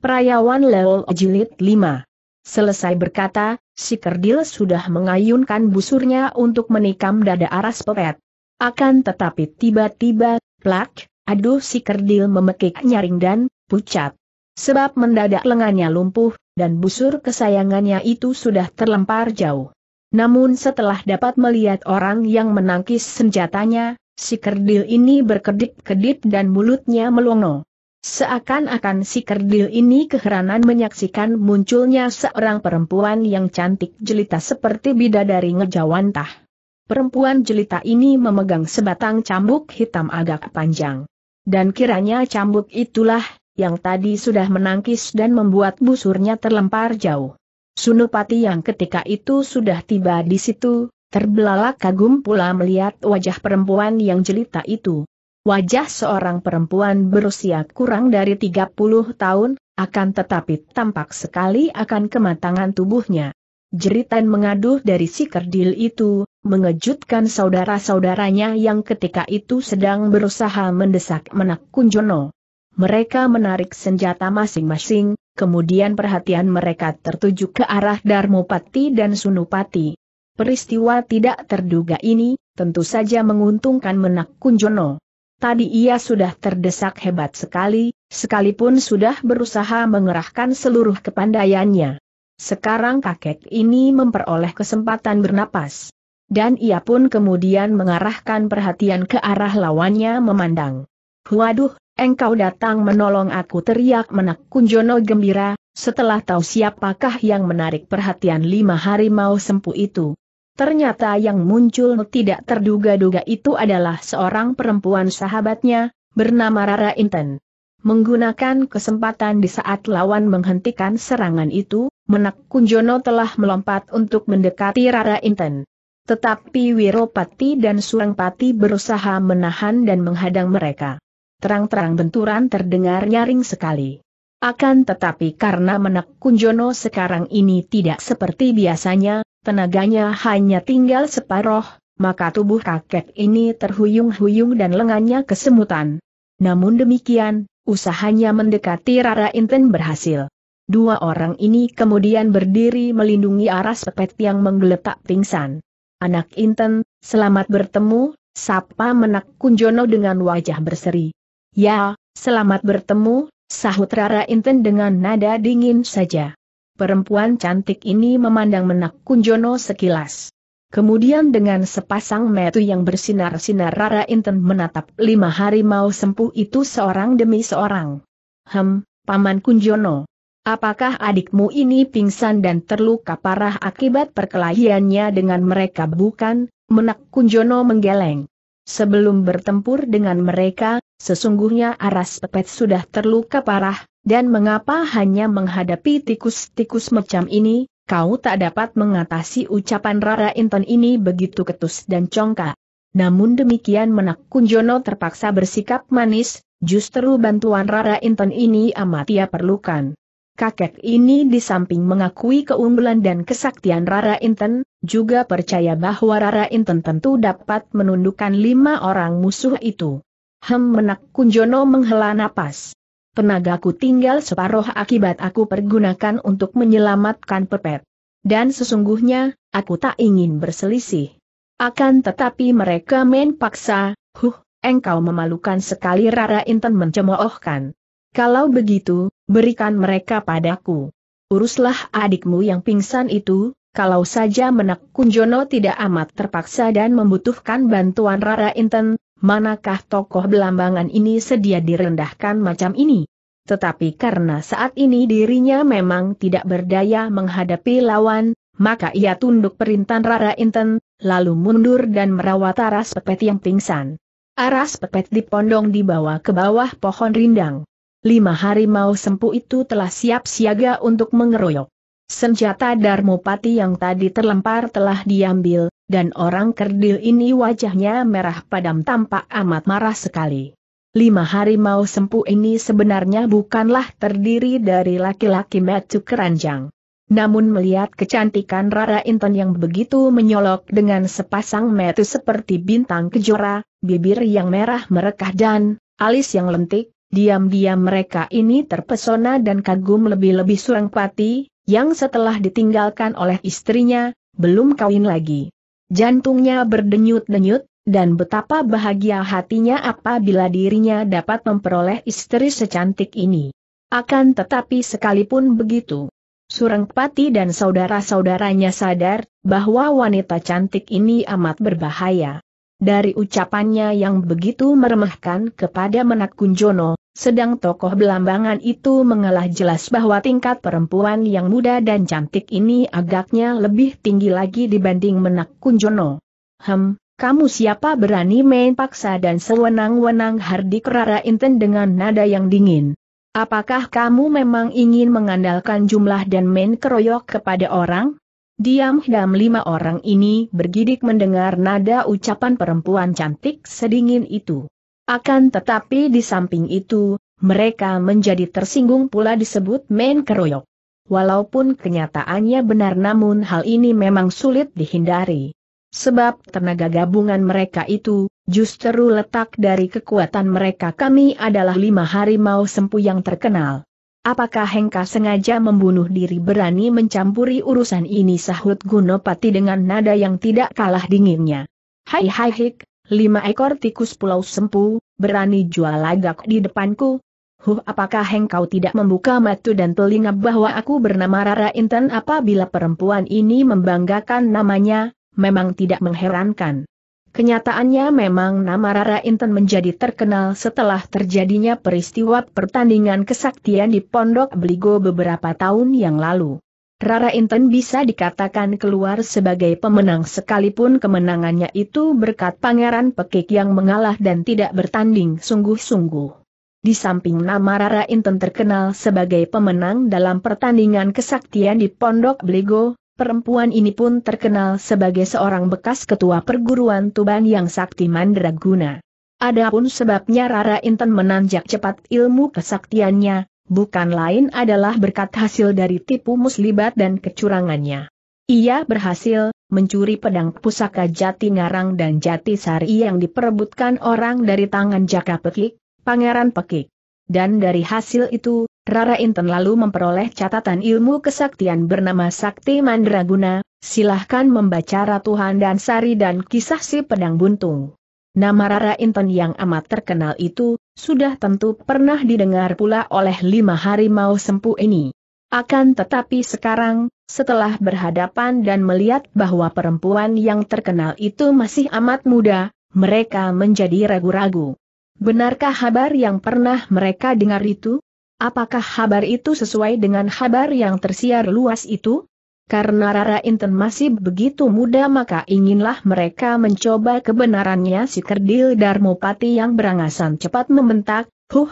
Perayawan Leo Jilid 5. Selesai berkata, si kerdil sudah mengayunkan busurnya untuk menikam dada aras pepet. Akan tetapi tiba-tiba, plak, aduh si kerdil memekik nyaring dan, pucat. Sebab mendadak lengannya lumpuh, dan busur kesayangannya itu sudah terlempar jauh. Namun setelah dapat melihat orang yang menangkis senjatanya, si kerdil ini berkedip-kedip dan mulutnya melongo. Seakan-akan si kerdil ini keheranan menyaksikan munculnya seorang perempuan yang cantik jelita seperti bidadari ngejawantah. Perempuan jelita ini memegang sebatang cambuk hitam agak panjang. Dan kiranya cambuk itulah, yang tadi sudah menangkis dan membuat busurnya terlempar jauh. Sunupati yang ketika itu sudah tiba di situ, terbelalak kagum pula melihat wajah perempuan yang jelita itu. Wajah seorang perempuan berusia kurang dari 30 tahun, akan tetapi tampak sekali akan kematangan tubuhnya. Jeritan mengaduh dari si kerdil itu, mengejutkan saudara-saudaranya yang ketika itu sedang berusaha mendesak menak Kunjono. Mereka menarik senjata masing-masing, kemudian perhatian mereka tertuju ke arah Darmopati dan Sunupati. Peristiwa tidak terduga ini, tentu saja menguntungkan menak Kunjono. Tadi ia sudah terdesak hebat sekali, sekalipun sudah berusaha mengerahkan seluruh kepandaiannya. Sekarang kakek ini memperoleh kesempatan bernapas. Dan ia pun kemudian mengarahkan perhatian ke arah lawannya memandang. Waduh, engkau datang menolong aku teriak menak Kunjono gembira, setelah tahu siapakah yang menarik perhatian lima harimau sempu itu. Ternyata yang muncul tidak terduga-duga itu adalah seorang perempuan sahabatnya, bernama Rara Inten. Menggunakan kesempatan di saat lawan menghentikan serangan itu, Menak Kunjono telah melompat untuk mendekati Rara Inten. Tetapi Wiropati dan Surangpati berusaha menahan dan menghadang mereka. Terang-terang benturan terdengar nyaring sekali. Akan tetapi karena Menak Kunjono sekarang ini tidak seperti biasanya, tenaganya hanya tinggal separoh, maka tubuh kakek ini terhuyung-huyung dan lengannya kesemutan. Namun demikian, usahanya mendekati Rara Inten berhasil. Dua orang ini kemudian berdiri melindungi aras pepet yang menggeletak pingsan. Anak Inten, selamat bertemu, sapa menak Kunjono dengan wajah berseri. Ya, selamat bertemu, sahut Rara Inten dengan nada dingin saja perempuan cantik ini memandang menak Kunjono sekilas. Kemudian dengan sepasang metu yang bersinar-sinar Rara Inten menatap lima hari mau sempuh itu seorang demi seorang. Hem, Paman Kunjono. Apakah adikmu ini pingsan dan terluka parah akibat perkelahiannya dengan mereka bukan? Menak Kunjono menggeleng. Sebelum bertempur dengan mereka, sesungguhnya Aras Pepet sudah terluka parah, dan mengapa hanya menghadapi tikus-tikus macam ini, kau tak dapat mengatasi ucapan Rara Inton ini begitu ketus dan congkak. Namun demikian menak Kunjono terpaksa bersikap manis, justru bantuan Rara Inton ini amat ia perlukan. Kakek ini di samping mengakui keunggulan dan kesaktian Rara Inten, juga percaya bahwa Rara Inten tentu dapat menundukkan lima orang musuh itu. Hem menak Kunjono menghela napas. Tenagaku tinggal separuh akibat aku pergunakan untuk menyelamatkan pepet. Dan sesungguhnya, aku tak ingin berselisih. Akan tetapi mereka main paksa, huh, engkau memalukan sekali Rara Inten mencemoohkan. Kalau begitu, berikan mereka padaku. Uruslah adikmu yang pingsan itu, kalau saja menak Kunjono tidak amat terpaksa dan membutuhkan bantuan Rara Inten, manakah tokoh belambangan ini sedia direndahkan macam ini? Tetapi karena saat ini dirinya memang tidak berdaya menghadapi lawan, maka ia tunduk perintan Rara Inten, lalu mundur dan merawat Aras Pepet yang pingsan. Aras Pepet dipondong dibawa ke bawah pohon rindang. Lima harimau sempu itu telah siap siaga untuk mengeroyok. Senjata Darmopati yang tadi terlempar telah diambil, dan orang kerdil ini wajahnya merah padam tampak amat marah sekali. Lima hari mau sempu ini sebenarnya bukanlah terdiri dari laki-laki metu keranjang. Namun melihat kecantikan Rara Inton yang begitu menyolok dengan sepasang metu seperti bintang kejora, bibir yang merah merekah dan alis yang lentik, diam-diam mereka ini terpesona dan kagum lebih-lebih pati, yang setelah ditinggalkan oleh istrinya, belum kawin lagi. Jantungnya berdenyut-denyut, dan betapa bahagia hatinya apabila dirinya dapat memperoleh istri secantik ini. Akan tetapi sekalipun begitu, Surengpati dan saudara-saudaranya sadar bahwa wanita cantik ini amat berbahaya. Dari ucapannya yang begitu meremehkan kepada Menak Kunjono, sedang tokoh belambangan itu mengalah jelas bahwa tingkat perempuan yang muda dan cantik ini agaknya lebih tinggi lagi dibanding Menak Kunjono. Hem, kamu siapa berani main paksa dan sewenang-wenang Hardi Kerara Inten dengan nada yang dingin? Apakah kamu memang ingin mengandalkan jumlah dan main keroyok kepada orang? Diam-diam lima orang ini bergidik mendengar nada ucapan perempuan cantik sedingin itu. Akan tetapi di samping itu, mereka menjadi tersinggung pula disebut main keroyok. Walaupun kenyataannya benar namun hal ini memang sulit dihindari. Sebab tenaga gabungan mereka itu, justru letak dari kekuatan mereka kami adalah lima harimau sempu yang terkenal. Apakah Hengka sengaja membunuh diri berani mencampuri urusan ini sahut Gunopati dengan nada yang tidak kalah dinginnya. Hai hai hik, lima ekor tikus pulau sempu, berani jual lagak di depanku, Huh apakah hengkau tidak membuka matu dan telinga bahwa aku bernama Rara Intan apabila perempuan ini membanggakan namanya, memang tidak mengherankan. Kenyataannya memang nama Rara Inten menjadi terkenal setelah terjadinya peristiwa pertandingan kesaktian di Pondok Beligo beberapa tahun yang lalu. Rara Inten bisa dikatakan keluar sebagai pemenang sekalipun kemenangannya itu berkat Pangeran Pekik yang mengalah dan tidak bertanding sungguh-sungguh. Di samping nama Rara Inten terkenal sebagai pemenang dalam pertandingan kesaktian di Pondok Beligo, Perempuan ini pun terkenal sebagai seorang bekas ketua perguruan Tuban yang sakti mandraguna. Adapun sebabnya Rara Inten menanjak cepat ilmu kesaktiannya, bukan lain adalah berkat hasil dari tipu muslibat dan kecurangannya. Ia berhasil mencuri pedang pusaka Jati Ngarang dan Jati Sari yang diperebutkan orang dari tangan Jaka Pekik, Pangeran Pekik. Dan dari hasil itu, Rara Inten lalu memperoleh catatan ilmu kesaktian bernama Sakti Mandraguna, silahkan membaca Ratuhan dan Sari dan kisah si pedang buntung. Nama Rara Inten yang amat terkenal itu, sudah tentu pernah didengar pula oleh lima harimau sempu ini. Akan tetapi sekarang, setelah berhadapan dan melihat bahwa perempuan yang terkenal itu masih amat muda, mereka menjadi ragu-ragu. Benarkah kabar yang pernah mereka dengar itu? Apakah kabar itu sesuai dengan kabar yang tersiar luas itu? Karena Rara Inten masih begitu muda maka inginlah mereka mencoba kebenarannya si kerdil Darmopati yang berangasan cepat membentak, Huh,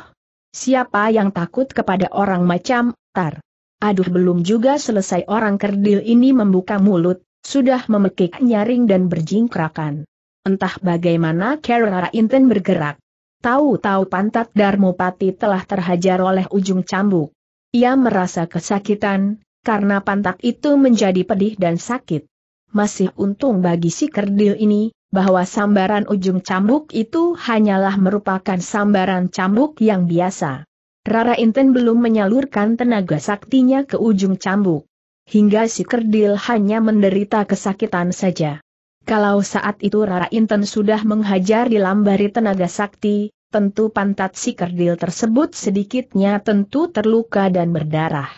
siapa yang takut kepada orang macam, tar. Aduh belum juga selesai orang kerdil ini membuka mulut, sudah memekik nyaring dan berjingkrakan. Entah bagaimana Rara Inten bergerak. Tahu-tahu pantat Darmopati telah terhajar oleh ujung cambuk. Ia merasa kesakitan, karena pantat itu menjadi pedih dan sakit. Masih untung bagi si kerdil ini, bahwa sambaran ujung cambuk itu hanyalah merupakan sambaran cambuk yang biasa. Rara Inten belum menyalurkan tenaga saktinya ke ujung cambuk. Hingga si kerdil hanya menderita kesakitan saja. Kalau saat itu Rara Inten sudah menghajar di lambari tenaga sakti, tentu pantat si kerdil tersebut sedikitnya tentu terluka dan berdarah.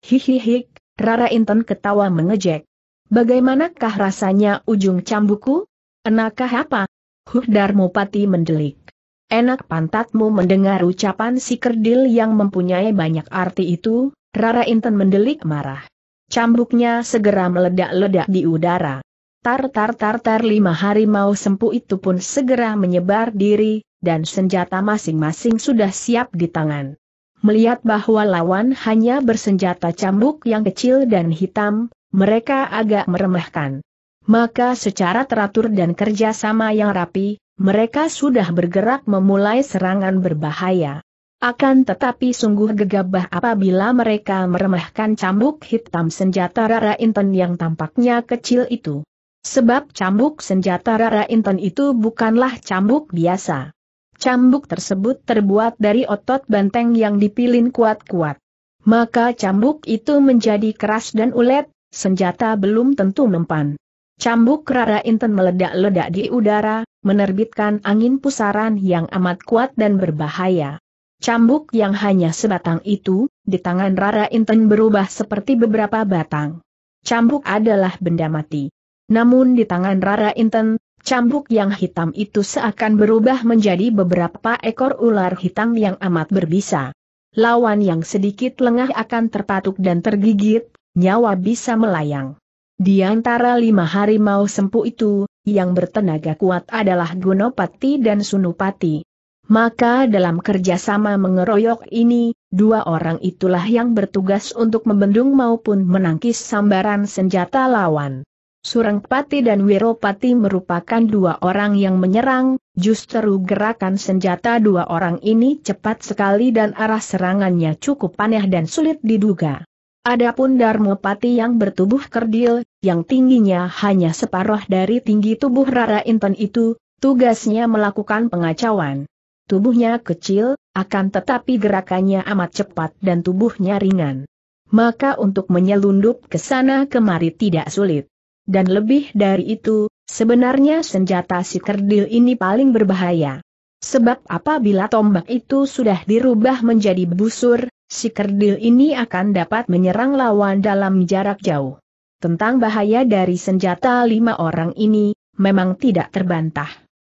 Hihihi, Rara Inten ketawa mengejek. Bagaimanakah rasanya ujung cambukku? Enakah apa? Huh Darmopati mendelik. Enak pantatmu mendengar ucapan si kerdil yang mempunyai banyak arti itu, Rara Inten mendelik marah. Cambuknya segera meledak-ledak di udara. Tar-tar-tar-tar lima harimau sempu itu pun segera menyebar diri, dan senjata masing-masing sudah siap di tangan. Melihat bahwa lawan hanya bersenjata cambuk yang kecil dan hitam, mereka agak meremehkan. Maka secara teratur dan kerjasama yang rapi, mereka sudah bergerak memulai serangan berbahaya. Akan tetapi sungguh gegabah apabila mereka meremehkan cambuk hitam senjata Rara Inten yang tampaknya kecil itu. Sebab cambuk senjata Rara Inten itu bukanlah cambuk biasa. Cambuk tersebut terbuat dari otot banteng yang dipilin kuat-kuat. Maka cambuk itu menjadi keras dan ulet, senjata belum tentu mempan. Cambuk Rara Inten meledak-ledak di udara, menerbitkan angin pusaran yang amat kuat dan berbahaya. Cambuk yang hanya sebatang itu, di tangan Rara Inten berubah seperti beberapa batang. Cambuk adalah benda mati. Namun di tangan Rara Inten, cambuk yang hitam itu seakan berubah menjadi beberapa ekor ular hitam yang amat berbisa. Lawan yang sedikit lengah akan terpatuk dan tergigit, nyawa bisa melayang. Di antara lima harimau sempu itu, yang bertenaga kuat adalah Gunopati dan Sunupati. Maka dalam kerjasama mengeroyok ini, dua orang itulah yang bertugas untuk membendung maupun menangkis sambaran senjata lawan. Surangpati dan Wiropati merupakan dua orang yang menyerang, justru gerakan senjata dua orang ini cepat sekali dan arah serangannya cukup aneh dan sulit diduga. Adapun Darmopati yang bertubuh kerdil, yang tingginya hanya separuh dari tinggi tubuh Rara Inten itu, tugasnya melakukan pengacauan. Tubuhnya kecil, akan tetapi gerakannya amat cepat dan tubuhnya ringan. Maka untuk menyelundup ke sana kemari tidak sulit. Dan lebih dari itu, sebenarnya senjata si kerdil ini paling berbahaya. Sebab apabila tombak itu sudah dirubah menjadi busur, si kerdil ini akan dapat menyerang lawan dalam jarak jauh. Tentang bahaya dari senjata lima orang ini, memang tidak terbantah.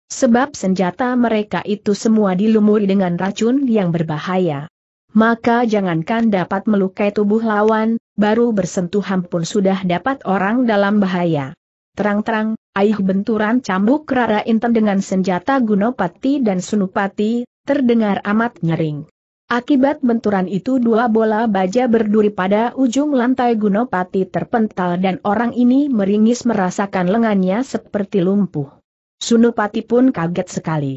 Sebab senjata mereka itu semua dilumuri dengan racun yang berbahaya maka jangankan dapat melukai tubuh lawan, baru bersentuhan pun sudah dapat orang dalam bahaya. Terang-terang, aih benturan cambuk Rara Inten dengan senjata Gunopati dan Sunupati, terdengar amat nyering. Akibat benturan itu dua bola baja berduri pada ujung lantai Gunopati terpental dan orang ini meringis merasakan lengannya seperti lumpuh. Sunupati pun kaget sekali.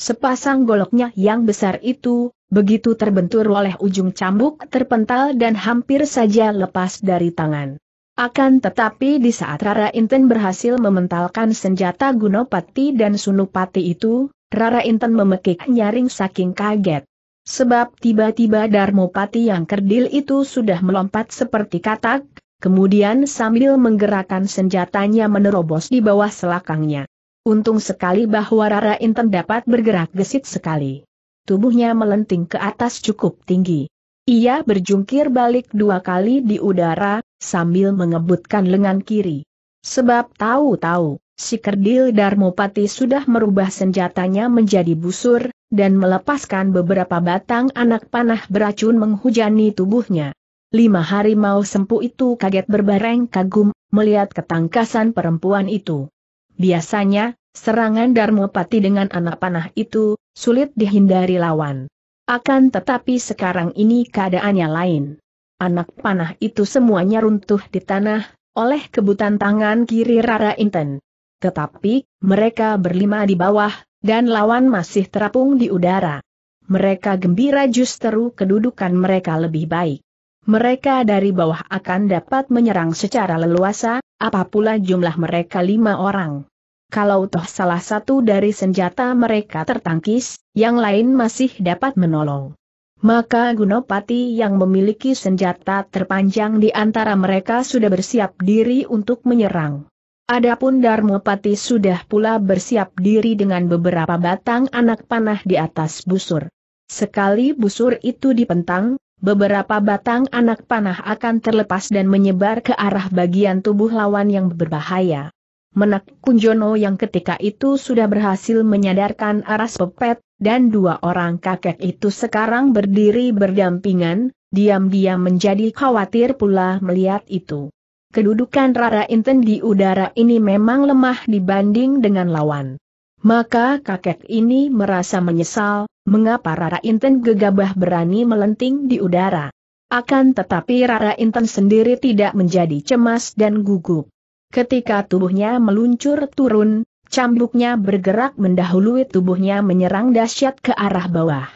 Sepasang goloknya yang besar itu, begitu terbentur oleh ujung cambuk terpental dan hampir saja lepas dari tangan. Akan tetapi di saat Rara Inten berhasil mementalkan senjata Gunopati dan Sunupati itu, Rara Inten memekik nyaring saking kaget. Sebab tiba-tiba Pati yang kerdil itu sudah melompat seperti katak, kemudian sambil menggerakkan senjatanya menerobos di bawah selakangnya. Untung sekali bahwa Rara Inten dapat bergerak gesit sekali. Tubuhnya melenting ke atas cukup tinggi. Ia berjungkir balik dua kali di udara, sambil mengebutkan lengan kiri. Sebab tahu-tahu, si kerdil Darmopati sudah merubah senjatanya menjadi busur, dan melepaskan beberapa batang anak panah beracun menghujani tubuhnya. Lima hari mau sempu itu kaget berbareng kagum, melihat ketangkasan perempuan itu. Biasanya, serangan Darmopati dengan anak panah itu, sulit dihindari lawan. Akan tetapi sekarang ini keadaannya lain. Anak panah itu semuanya runtuh di tanah, oleh kebutan tangan kiri Rara Inten. Tetapi, mereka berlima di bawah, dan lawan masih terapung di udara. Mereka gembira justru kedudukan mereka lebih baik. Mereka dari bawah akan dapat menyerang secara leluasa, apapula jumlah mereka lima orang kalau toh salah satu dari senjata mereka tertangkis, yang lain masih dapat menolong. Maka Gunopati yang memiliki senjata terpanjang di antara mereka sudah bersiap diri untuk menyerang. Adapun Darmopati sudah pula bersiap diri dengan beberapa batang anak panah di atas busur. Sekali busur itu dipentang, beberapa batang anak panah akan terlepas dan menyebar ke arah bagian tubuh lawan yang berbahaya. Menak Kunjono yang ketika itu sudah berhasil menyadarkan aras pepet, dan dua orang kakek itu sekarang berdiri berdampingan, diam-diam menjadi khawatir pula melihat itu. Kedudukan Rara Inten di udara ini memang lemah dibanding dengan lawan. Maka kakek ini merasa menyesal, mengapa Rara Inten gegabah berani melenting di udara. Akan tetapi Rara Inten sendiri tidak menjadi cemas dan gugup. Ketika tubuhnya meluncur turun, cambuknya bergerak mendahului tubuhnya menyerang dahsyat ke arah bawah.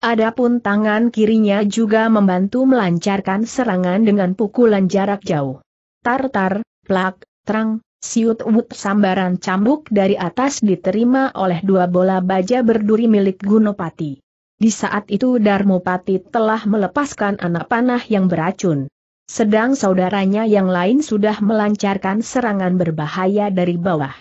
Adapun tangan kirinya juga membantu melancarkan serangan dengan pukulan jarak jauh. Tartar, plak, terang, siut wut sambaran cambuk dari atas diterima oleh dua bola baja berduri milik Gunopati. Di saat itu Darmopati telah melepaskan anak panah yang beracun. Sedang saudaranya yang lain sudah melancarkan serangan berbahaya dari bawah.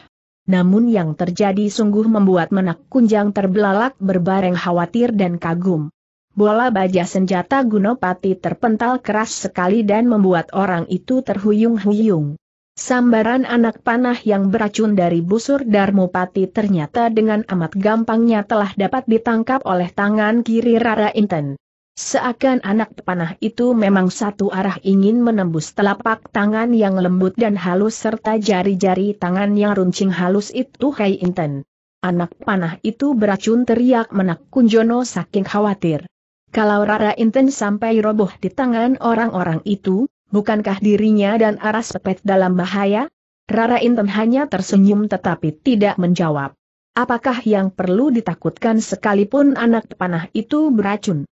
Namun yang terjadi sungguh membuat menak kunjang terbelalak berbareng khawatir dan kagum. Bola baja senjata Gunopati terpental keras sekali dan membuat orang itu terhuyung-huyung. Sambaran anak panah yang beracun dari busur Darmopati ternyata dengan amat gampangnya telah dapat ditangkap oleh tangan kiri Rara Inten. Seakan anak panah itu memang satu arah ingin menembus telapak tangan yang lembut dan halus serta jari-jari tangan yang runcing halus itu Hai Inten. Anak panah itu beracun teriak menak Kunjono saking khawatir. Kalau Rara Inten sampai roboh di tangan orang-orang itu, bukankah dirinya dan Aras Sepet dalam bahaya? Rara Inten hanya tersenyum tetapi tidak menjawab. Apakah yang perlu ditakutkan sekalipun anak panah itu beracun?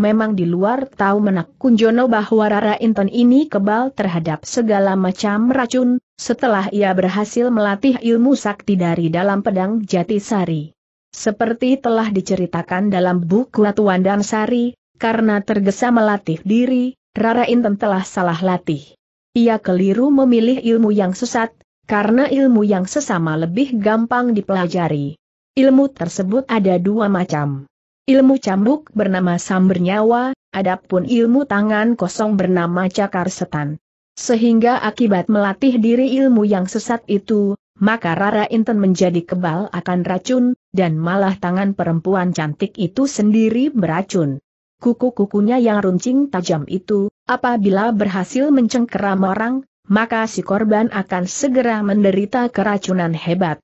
Memang di luar tahu menak Kunjono bahwa Rara Inten ini kebal terhadap segala macam racun, setelah ia berhasil melatih ilmu sakti dari dalam pedang Jatisari. Seperti telah diceritakan dalam buku Latuan dan Sari, karena tergesa melatih diri, Rara Inten telah salah latih. Ia keliru memilih ilmu yang sesat, karena ilmu yang sesama lebih gampang dipelajari. Ilmu tersebut ada dua macam. Ilmu cambuk bernama sambernyawa, adapun ilmu tangan kosong bernama cakar setan. Sehingga akibat melatih diri ilmu yang sesat itu, maka Rara Inten menjadi kebal akan racun, dan malah tangan perempuan cantik itu sendiri beracun. Kuku-kukunya yang runcing tajam itu, apabila berhasil mencengkeram orang, maka si korban akan segera menderita keracunan hebat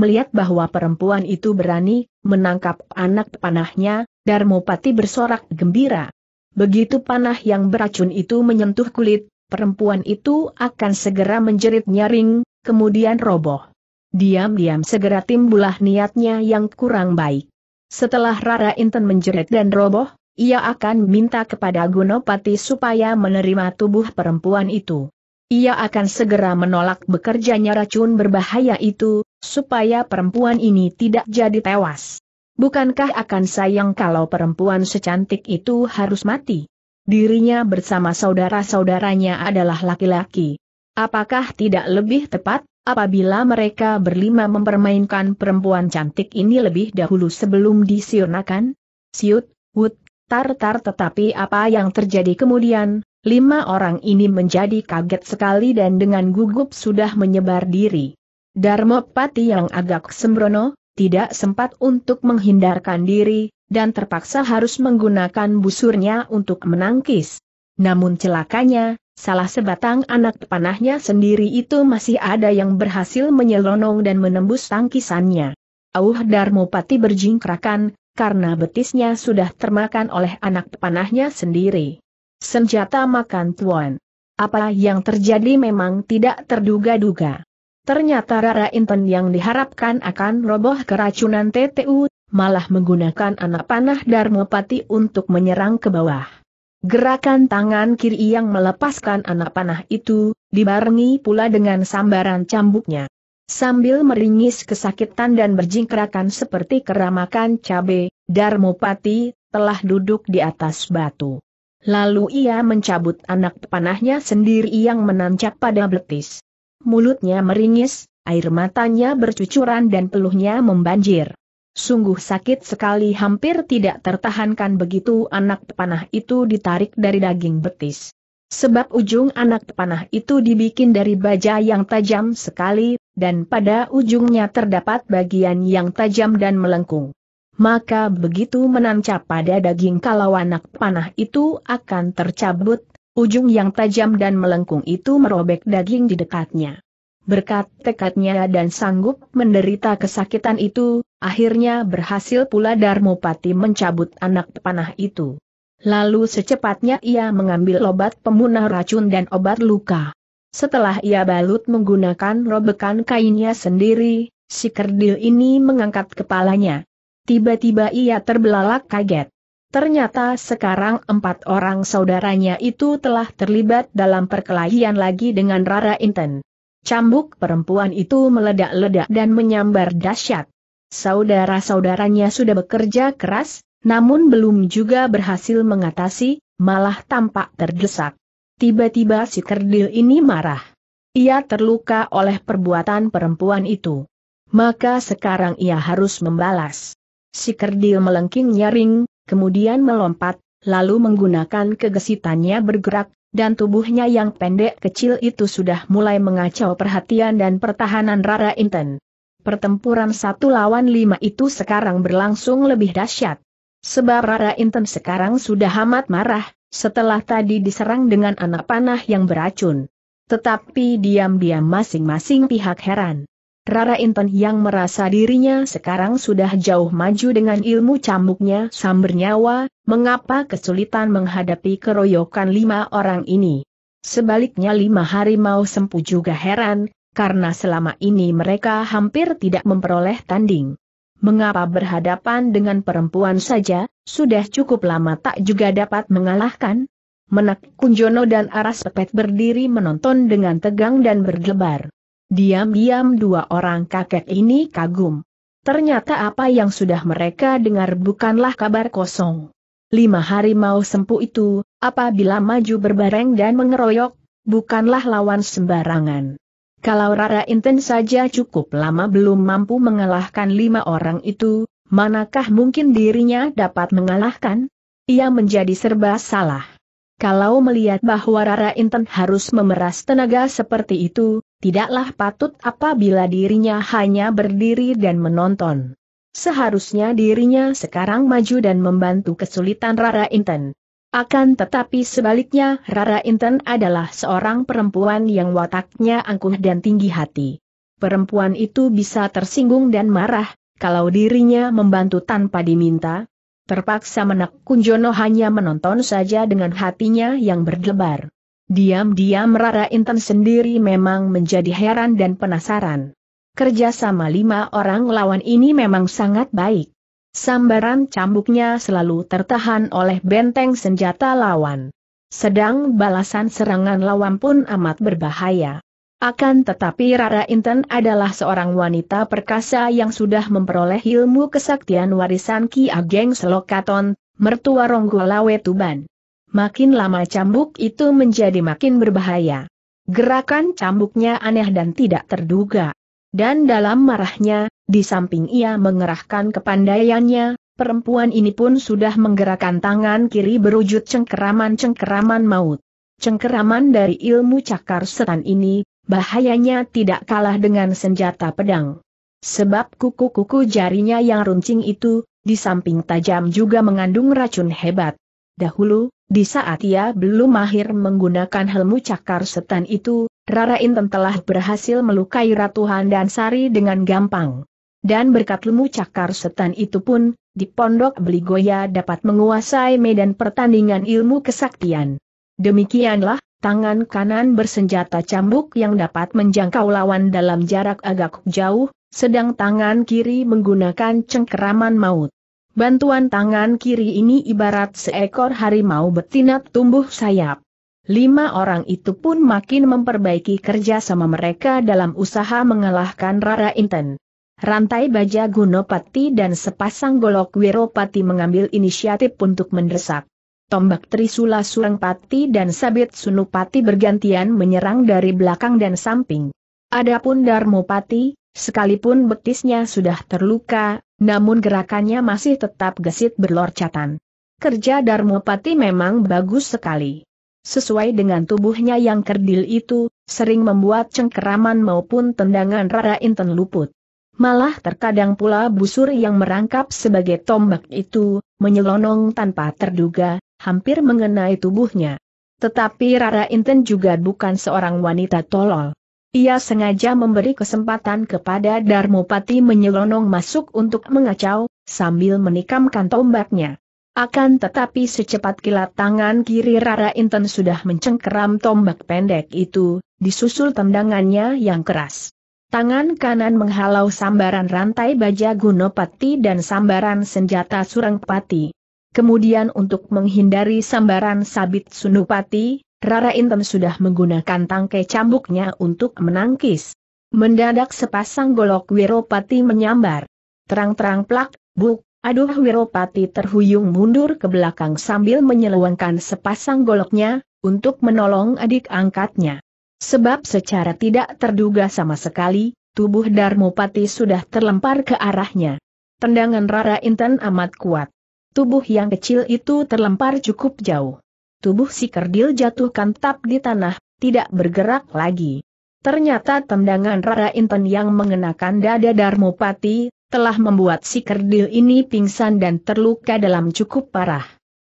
melihat bahwa perempuan itu berani menangkap anak panahnya, Darmopati bersorak gembira. Begitu panah yang beracun itu menyentuh kulit, perempuan itu akan segera menjerit nyaring, kemudian roboh. Diam-diam segera timbulah niatnya yang kurang baik. Setelah Rara Inten menjerit dan roboh, ia akan minta kepada Gunopati supaya menerima tubuh perempuan itu. Ia akan segera menolak bekerjanya racun berbahaya itu, supaya perempuan ini tidak jadi tewas. Bukankah akan sayang kalau perempuan secantik itu harus mati? Dirinya bersama saudara-saudaranya adalah laki-laki. Apakah tidak lebih tepat apabila mereka berlima mempermainkan perempuan cantik ini lebih dahulu sebelum disiurnakan? Siut, wut, tar-tar tetapi apa yang terjadi kemudian, lima orang ini menjadi kaget sekali dan dengan gugup sudah menyebar diri. Darmo Pati yang agak sembrono, tidak sempat untuk menghindarkan diri, dan terpaksa harus menggunakan busurnya untuk menangkis. Namun celakanya, salah sebatang anak panahnya sendiri itu masih ada yang berhasil menyelonong dan menembus tangkisannya. Auh Darmo Pati berjingkrakan, karena betisnya sudah termakan oleh anak panahnya sendiri. Senjata makan tuan. Apa yang terjadi memang tidak terduga-duga. Ternyata Rara Inten yang diharapkan akan roboh keracunan TTU, malah menggunakan anak panah Darmopati untuk menyerang ke bawah. Gerakan tangan kiri yang melepaskan anak panah itu, dibarengi pula dengan sambaran cambuknya. Sambil meringis kesakitan dan berjingkrakan seperti keramakan cabe, Darmopati telah duduk di atas batu. Lalu ia mencabut anak panahnya sendiri yang menancap pada betis. Mulutnya meringis, air matanya bercucuran dan peluhnya membanjir. Sungguh sakit sekali hampir tidak tertahankan begitu anak panah itu ditarik dari daging betis. Sebab ujung anak panah itu dibikin dari baja yang tajam sekali, dan pada ujungnya terdapat bagian yang tajam dan melengkung. Maka begitu menancap pada daging kalau anak panah itu akan tercabut Ujung yang tajam dan melengkung itu merobek daging di dekatnya. Berkat tekadnya dan sanggup menderita kesakitan itu, akhirnya berhasil pula Darmopati mencabut anak panah itu. Lalu secepatnya ia mengambil obat pemunah racun dan obat luka. Setelah ia balut menggunakan robekan kainnya sendiri, si kerdil ini mengangkat kepalanya. Tiba-tiba ia terbelalak kaget. Ternyata sekarang empat orang saudaranya itu telah terlibat dalam perkelahian lagi dengan Rara Inten. Cambuk perempuan itu meledak-ledak dan menyambar dahsyat. Saudara-saudaranya sudah bekerja keras, namun belum juga berhasil mengatasi, malah tampak terdesak. Tiba-tiba si kerdil ini marah. Ia terluka oleh perbuatan perempuan itu. Maka sekarang ia harus membalas. Si kerdil melengking nyaring, kemudian melompat, lalu menggunakan kegesitannya bergerak, dan tubuhnya yang pendek kecil itu sudah mulai mengacau perhatian dan pertahanan Rara Inten. Pertempuran satu lawan lima itu sekarang berlangsung lebih dahsyat. Sebab Rara Inten sekarang sudah amat marah, setelah tadi diserang dengan anak panah yang beracun. Tetapi diam-diam masing-masing pihak heran. Rara Inten yang merasa dirinya sekarang sudah jauh maju dengan ilmu cambuknya sambar nyawa, mengapa kesulitan menghadapi keroyokan lima orang ini. Sebaliknya lima harimau sempu juga heran, karena selama ini mereka hampir tidak memperoleh tanding. Mengapa berhadapan dengan perempuan saja, sudah cukup lama tak juga dapat mengalahkan? Menak Kunjono dan Aras Pepet berdiri menonton dengan tegang dan berdebar. Diam-diam dua orang kakek ini kagum. Ternyata apa yang sudah mereka dengar bukanlah kabar kosong. Lima hari mau sempu itu, apabila maju berbareng dan mengeroyok, bukanlah lawan sembarangan. Kalau Rara Inten saja cukup lama belum mampu mengalahkan lima orang itu, manakah mungkin dirinya dapat mengalahkan? Ia menjadi serba salah. Kalau melihat bahwa Rara Inten harus memeras tenaga seperti itu, tidaklah patut apabila dirinya hanya berdiri dan menonton. Seharusnya dirinya sekarang maju dan membantu kesulitan Rara Inten. Akan tetapi sebaliknya Rara Inten adalah seorang perempuan yang wataknya angkuh dan tinggi hati. Perempuan itu bisa tersinggung dan marah, kalau dirinya membantu tanpa diminta. Terpaksa menak Kunjono hanya menonton saja dengan hatinya yang berdebar. Diam-diam Rara Intan sendiri memang menjadi heran dan penasaran. Kerjasama lima orang lawan ini memang sangat baik. Sambaran cambuknya selalu tertahan oleh benteng senjata lawan. Sedang balasan serangan lawan pun amat berbahaya. Akan tetapi Rara Inten adalah seorang wanita perkasa yang sudah memperoleh ilmu kesaktian warisan Ki Ageng Selokaton, mertua Ronggolawe Tuban makin lama cambuk itu menjadi makin berbahaya. Gerakan cambuknya aneh dan tidak terduga. Dan dalam marahnya, di samping ia mengerahkan kepandaiannya, perempuan ini pun sudah menggerakkan tangan kiri berwujud cengkeraman-cengkeraman maut. Cengkeraman dari ilmu cakar setan ini, bahayanya tidak kalah dengan senjata pedang. Sebab kuku-kuku jarinya yang runcing itu, di samping tajam juga mengandung racun hebat. Dahulu, di saat ia belum mahir menggunakan helmu cakar setan itu, Rara Inten telah berhasil melukai Ratu Handan Sari dengan gampang. Dan berkat ilmu cakar setan itu pun, di pondok Beligoya dapat menguasai medan pertandingan ilmu kesaktian. Demikianlah, tangan kanan bersenjata cambuk yang dapat menjangkau lawan dalam jarak agak jauh, sedang tangan kiri menggunakan cengkeraman maut. Bantuan tangan kiri ini ibarat seekor harimau betina tumbuh sayap. Lima orang itu pun makin memperbaiki kerja sama mereka dalam usaha mengalahkan Rara Inten. Rantai Baja Gunopati dan sepasang golok Wiropati mengambil inisiatif untuk mendesak. Tombak Trisula Surangpati dan Sabit Sunupati bergantian menyerang dari belakang dan samping. Adapun Darmopati, Sekalipun betisnya sudah terluka, namun gerakannya masih tetap gesit berlorcatan. Kerja Pati memang bagus sekali. Sesuai dengan tubuhnya yang kerdil itu, sering membuat cengkeraman maupun tendangan Rara Inten luput. Malah terkadang pula busur yang merangkap sebagai tombak itu, menyelonong tanpa terduga, hampir mengenai tubuhnya. Tetapi Rara Inten juga bukan seorang wanita tolol. Ia sengaja memberi kesempatan kepada Darmopati menyelonong masuk untuk mengacau, sambil menikamkan tombaknya. Akan tetapi secepat kilat tangan kiri Rara Inten sudah mencengkeram tombak pendek itu, disusul tendangannya yang keras. Tangan kanan menghalau sambaran rantai baja Gunopati dan sambaran senjata Surangpati. Kemudian untuk menghindari sambaran sabit Sunupati, Rara Inten sudah menggunakan tangkai cambuknya untuk menangkis. Mendadak sepasang golok Wiropati menyambar. Terang-terang plak, buk, aduh Wiropati terhuyung mundur ke belakang sambil menyeluangkan sepasang goloknya, untuk menolong adik angkatnya. Sebab secara tidak terduga sama sekali, tubuh Darmopati sudah terlempar ke arahnya. Tendangan Rara Inten amat kuat. Tubuh yang kecil itu terlempar cukup jauh tubuh si kerdil jatuhkan kantap di tanah, tidak bergerak lagi. Ternyata tendangan Rara Inten yang mengenakan dada Darmopati, telah membuat si kerdil ini pingsan dan terluka dalam cukup parah.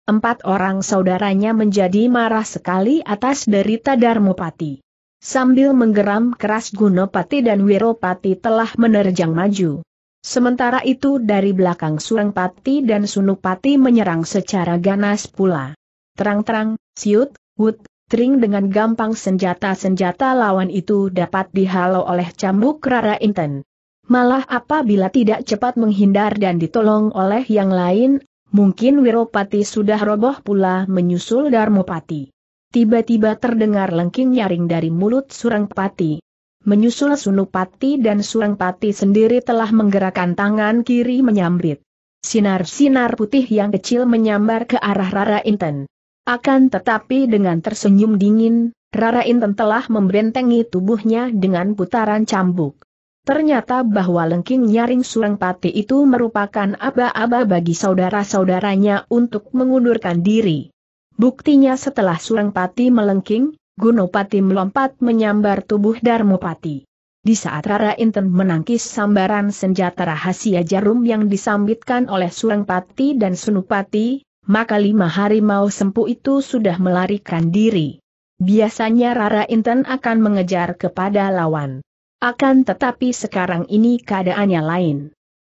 Empat orang saudaranya menjadi marah sekali atas derita Darmopati. Sambil menggeram keras Gunopati dan Wiropati telah menerjang maju. Sementara itu dari belakang Surangpati dan Sunupati menyerang secara ganas pula. Terang-terang, siut, wut, tring dengan gampang senjata-senjata lawan itu dapat dihalau oleh cambuk Rara Inten. Malah apabila tidak cepat menghindar dan ditolong oleh yang lain, mungkin Wiropati sudah roboh pula menyusul Darmopati. Tiba-tiba terdengar lengking nyaring dari mulut Surangpati. Menyusul Sunupati dan Surangpati sendiri telah menggerakkan tangan kiri menyambit. Sinar-sinar putih yang kecil menyambar ke arah Rara Inten. Akan tetapi dengan tersenyum dingin, Rara Inten telah membentengi tubuhnya dengan putaran cambuk. Ternyata bahwa Lengking Nyaring surang pati itu merupakan aba-aba bagi saudara-saudaranya untuk mengundurkan diri. Buktinya setelah surang pati melengking, Gunopati melompat menyambar tubuh Darmopati. Di saat Rara Inten menangkis sambaran senjata rahasia jarum yang disambitkan oleh Surangpati dan Sunupati, maka lima hari mau sempu itu sudah melarikan diri. Biasanya Rara Inten akan mengejar kepada lawan. Akan tetapi sekarang ini keadaannya lain.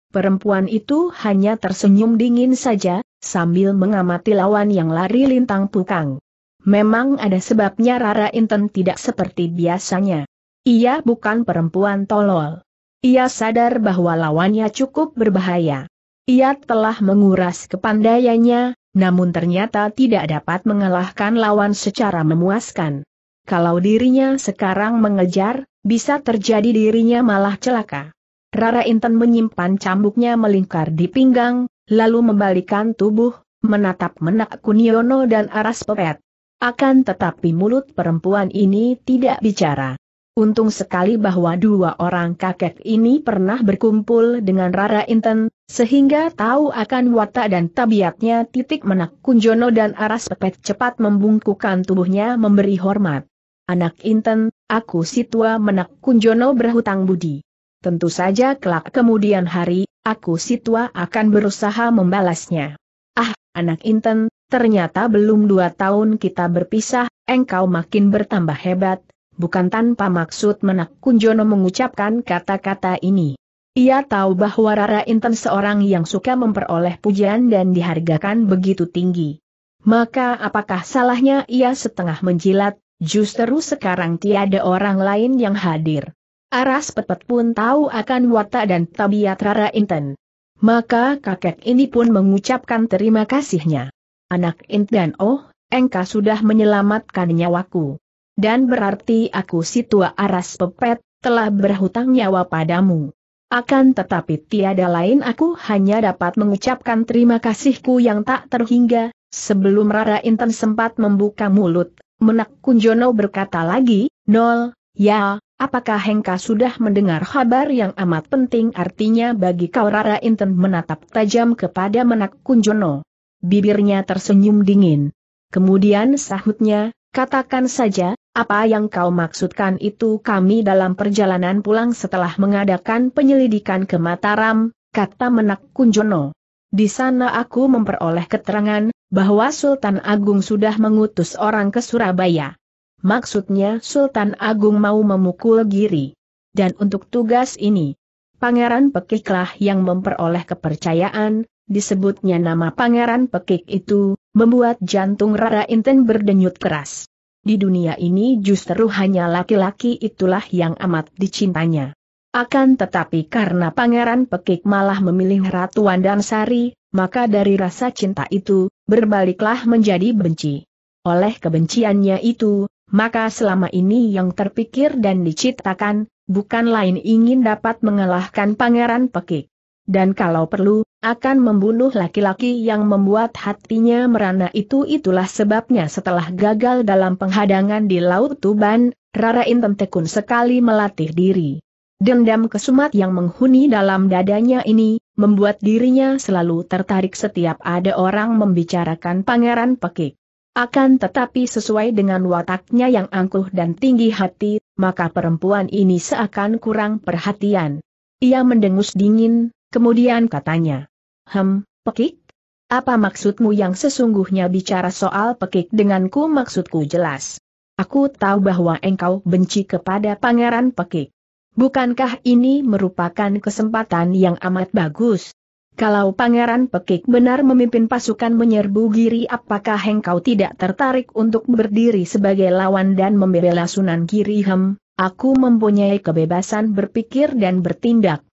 Perempuan itu hanya tersenyum dingin saja, sambil mengamati lawan yang lari lintang pukang. Memang ada sebabnya Rara Inten tidak seperti biasanya. Ia bukan perempuan tolol. Ia sadar bahwa lawannya cukup berbahaya. Ia telah menguras kepandaiannya, namun ternyata tidak dapat mengalahkan lawan secara memuaskan. Kalau dirinya sekarang mengejar, bisa terjadi dirinya malah celaka. Rara Inten menyimpan cambuknya melingkar di pinggang, lalu membalikan tubuh, menatap menak Kuniono dan Aras Pepet. Akan tetapi mulut perempuan ini tidak bicara. Untung sekali bahwa dua orang kakek ini pernah berkumpul dengan Rara Inten, sehingga tahu akan watak dan tabiatnya titik menak Kunjono dan Aras Pepet cepat membungkukan tubuhnya memberi hormat. Anak Inten, aku si tua menak Kunjono berhutang budi. Tentu saja kelak kemudian hari, aku si tua akan berusaha membalasnya. Ah, anak Inten, ternyata belum dua tahun kita berpisah, engkau makin bertambah hebat, Bukan tanpa maksud menak Kunjono mengucapkan kata-kata ini. Ia tahu bahwa Rara Inten seorang yang suka memperoleh pujian dan dihargakan begitu tinggi. Maka apakah salahnya ia setengah menjilat, justru sekarang tiada orang lain yang hadir. Aras Petpet pun tahu akan watak dan tabiat Rara Inten. Maka kakek ini pun mengucapkan terima kasihnya. Anak Inten oh, engkau sudah menyelamatkan nyawaku dan berarti aku si tua aras pepet, telah berhutang nyawa padamu. Akan tetapi tiada lain aku hanya dapat mengucapkan terima kasihku yang tak terhingga, sebelum Rara Inten sempat membuka mulut, Menak Kunjono berkata lagi, Nol, ya, apakah Hengka sudah mendengar kabar yang amat penting artinya bagi kau Rara Inten menatap tajam kepada Menak Kunjono. Bibirnya tersenyum dingin. Kemudian sahutnya, katakan saja, apa yang kau maksudkan itu kami dalam perjalanan pulang setelah mengadakan penyelidikan ke Mataram, kata Menak Kunjono. Di sana aku memperoleh keterangan, bahwa Sultan Agung sudah mengutus orang ke Surabaya. Maksudnya Sultan Agung mau memukul giri. Dan untuk tugas ini, Pangeran Pekiklah yang memperoleh kepercayaan, disebutnya nama Pangeran Pekik itu, membuat jantung Rara Inten berdenyut keras di dunia ini justru hanya laki-laki itulah yang amat dicintanya. Akan tetapi karena Pangeran Pekik malah memilih Ratu Wandansari, maka dari rasa cinta itu, berbaliklah menjadi benci. Oleh kebenciannya itu, maka selama ini yang terpikir dan diciptakan, bukan lain ingin dapat mengalahkan Pangeran Pekik. Dan kalau perlu, akan membunuh laki-laki yang membuat hatinya merana itu itulah sebabnya setelah gagal dalam penghadangan di Laut Tuban, Rara Inten tekun sekali melatih diri. Dendam kesumat yang menghuni dalam dadanya ini, membuat dirinya selalu tertarik setiap ada orang membicarakan Pangeran Pekik. Akan tetapi sesuai dengan wataknya yang angkuh dan tinggi hati, maka perempuan ini seakan kurang perhatian. Ia mendengus dingin, kemudian katanya, Hem, pekik? Apa maksudmu yang sesungguhnya bicara soal pekik denganku maksudku jelas. Aku tahu bahwa engkau benci kepada pangeran pekik. Bukankah ini merupakan kesempatan yang amat bagus? Kalau pangeran pekik benar memimpin pasukan menyerbu Giri apakah engkau tidak tertarik untuk berdiri sebagai lawan dan membela Sunan Giri Hem? Aku mempunyai kebebasan berpikir dan bertindak,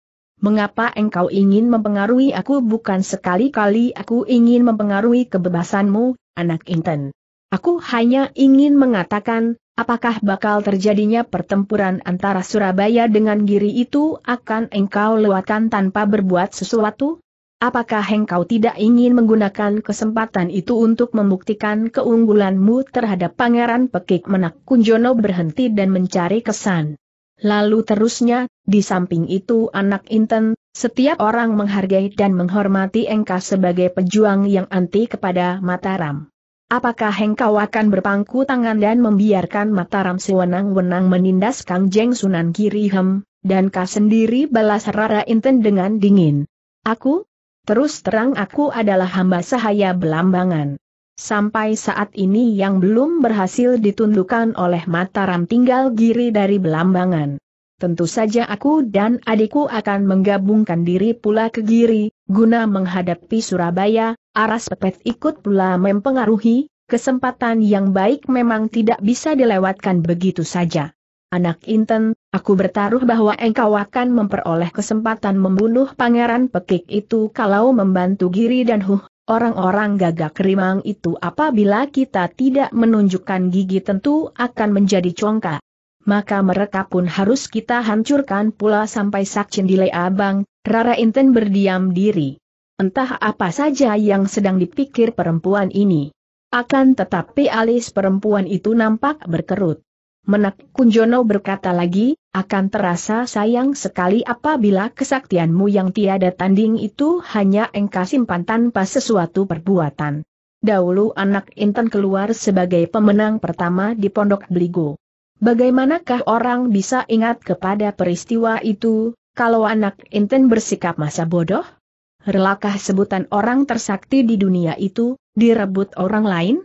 Mengapa engkau ingin mempengaruhi aku bukan sekali-kali aku ingin mempengaruhi kebebasanmu, anak Inten. Aku hanya ingin mengatakan, apakah bakal terjadinya pertempuran antara Surabaya dengan Giri itu akan engkau lewatkan tanpa berbuat sesuatu? Apakah engkau tidak ingin menggunakan kesempatan itu untuk membuktikan keunggulanmu terhadap Pangeran Pekik Menak Kunjono berhenti dan mencari kesan? Lalu terusnya, di samping itu anak Inten, setiap orang menghargai dan menghormati Engka sebagai pejuang yang anti kepada Mataram. Apakah Engkau akan berpangku tangan dan membiarkan Mataram sewenang-wenang menindas Kang Jeng Sunan Girihem, dan kau sendiri balas Rara Inten dengan dingin. Aku? Terus terang aku adalah hamba sahaya belambangan. Sampai saat ini yang belum berhasil ditundukkan oleh Mataram tinggal giri dari Belambangan. Tentu saja aku dan adikku akan menggabungkan diri pula ke Giri, guna menghadapi Surabaya, Aras Pepet ikut pula mempengaruhi, kesempatan yang baik memang tidak bisa dilewatkan begitu saja. Anak Inten, aku bertaruh bahwa engkau akan memperoleh kesempatan membunuh pangeran pekik itu kalau membantu Giri dan Huh Orang-orang gagak rimang itu apabila kita tidak menunjukkan gigi tentu akan menjadi congkak. Maka mereka pun harus kita hancurkan pula sampai sak di abang, Rara Inten berdiam diri. Entah apa saja yang sedang dipikir perempuan ini. Akan tetapi alis perempuan itu nampak berkerut. Menak Kunjono berkata lagi, akan terasa sayang sekali apabila kesaktianmu yang tiada tanding itu hanya engkau simpan tanpa sesuatu perbuatan. Dahulu anak Intan keluar sebagai pemenang pertama di Pondok Beligo. Bagaimanakah orang bisa ingat kepada peristiwa itu, kalau anak Intan bersikap masa bodoh? Relakah sebutan orang tersakti di dunia itu, direbut orang lain?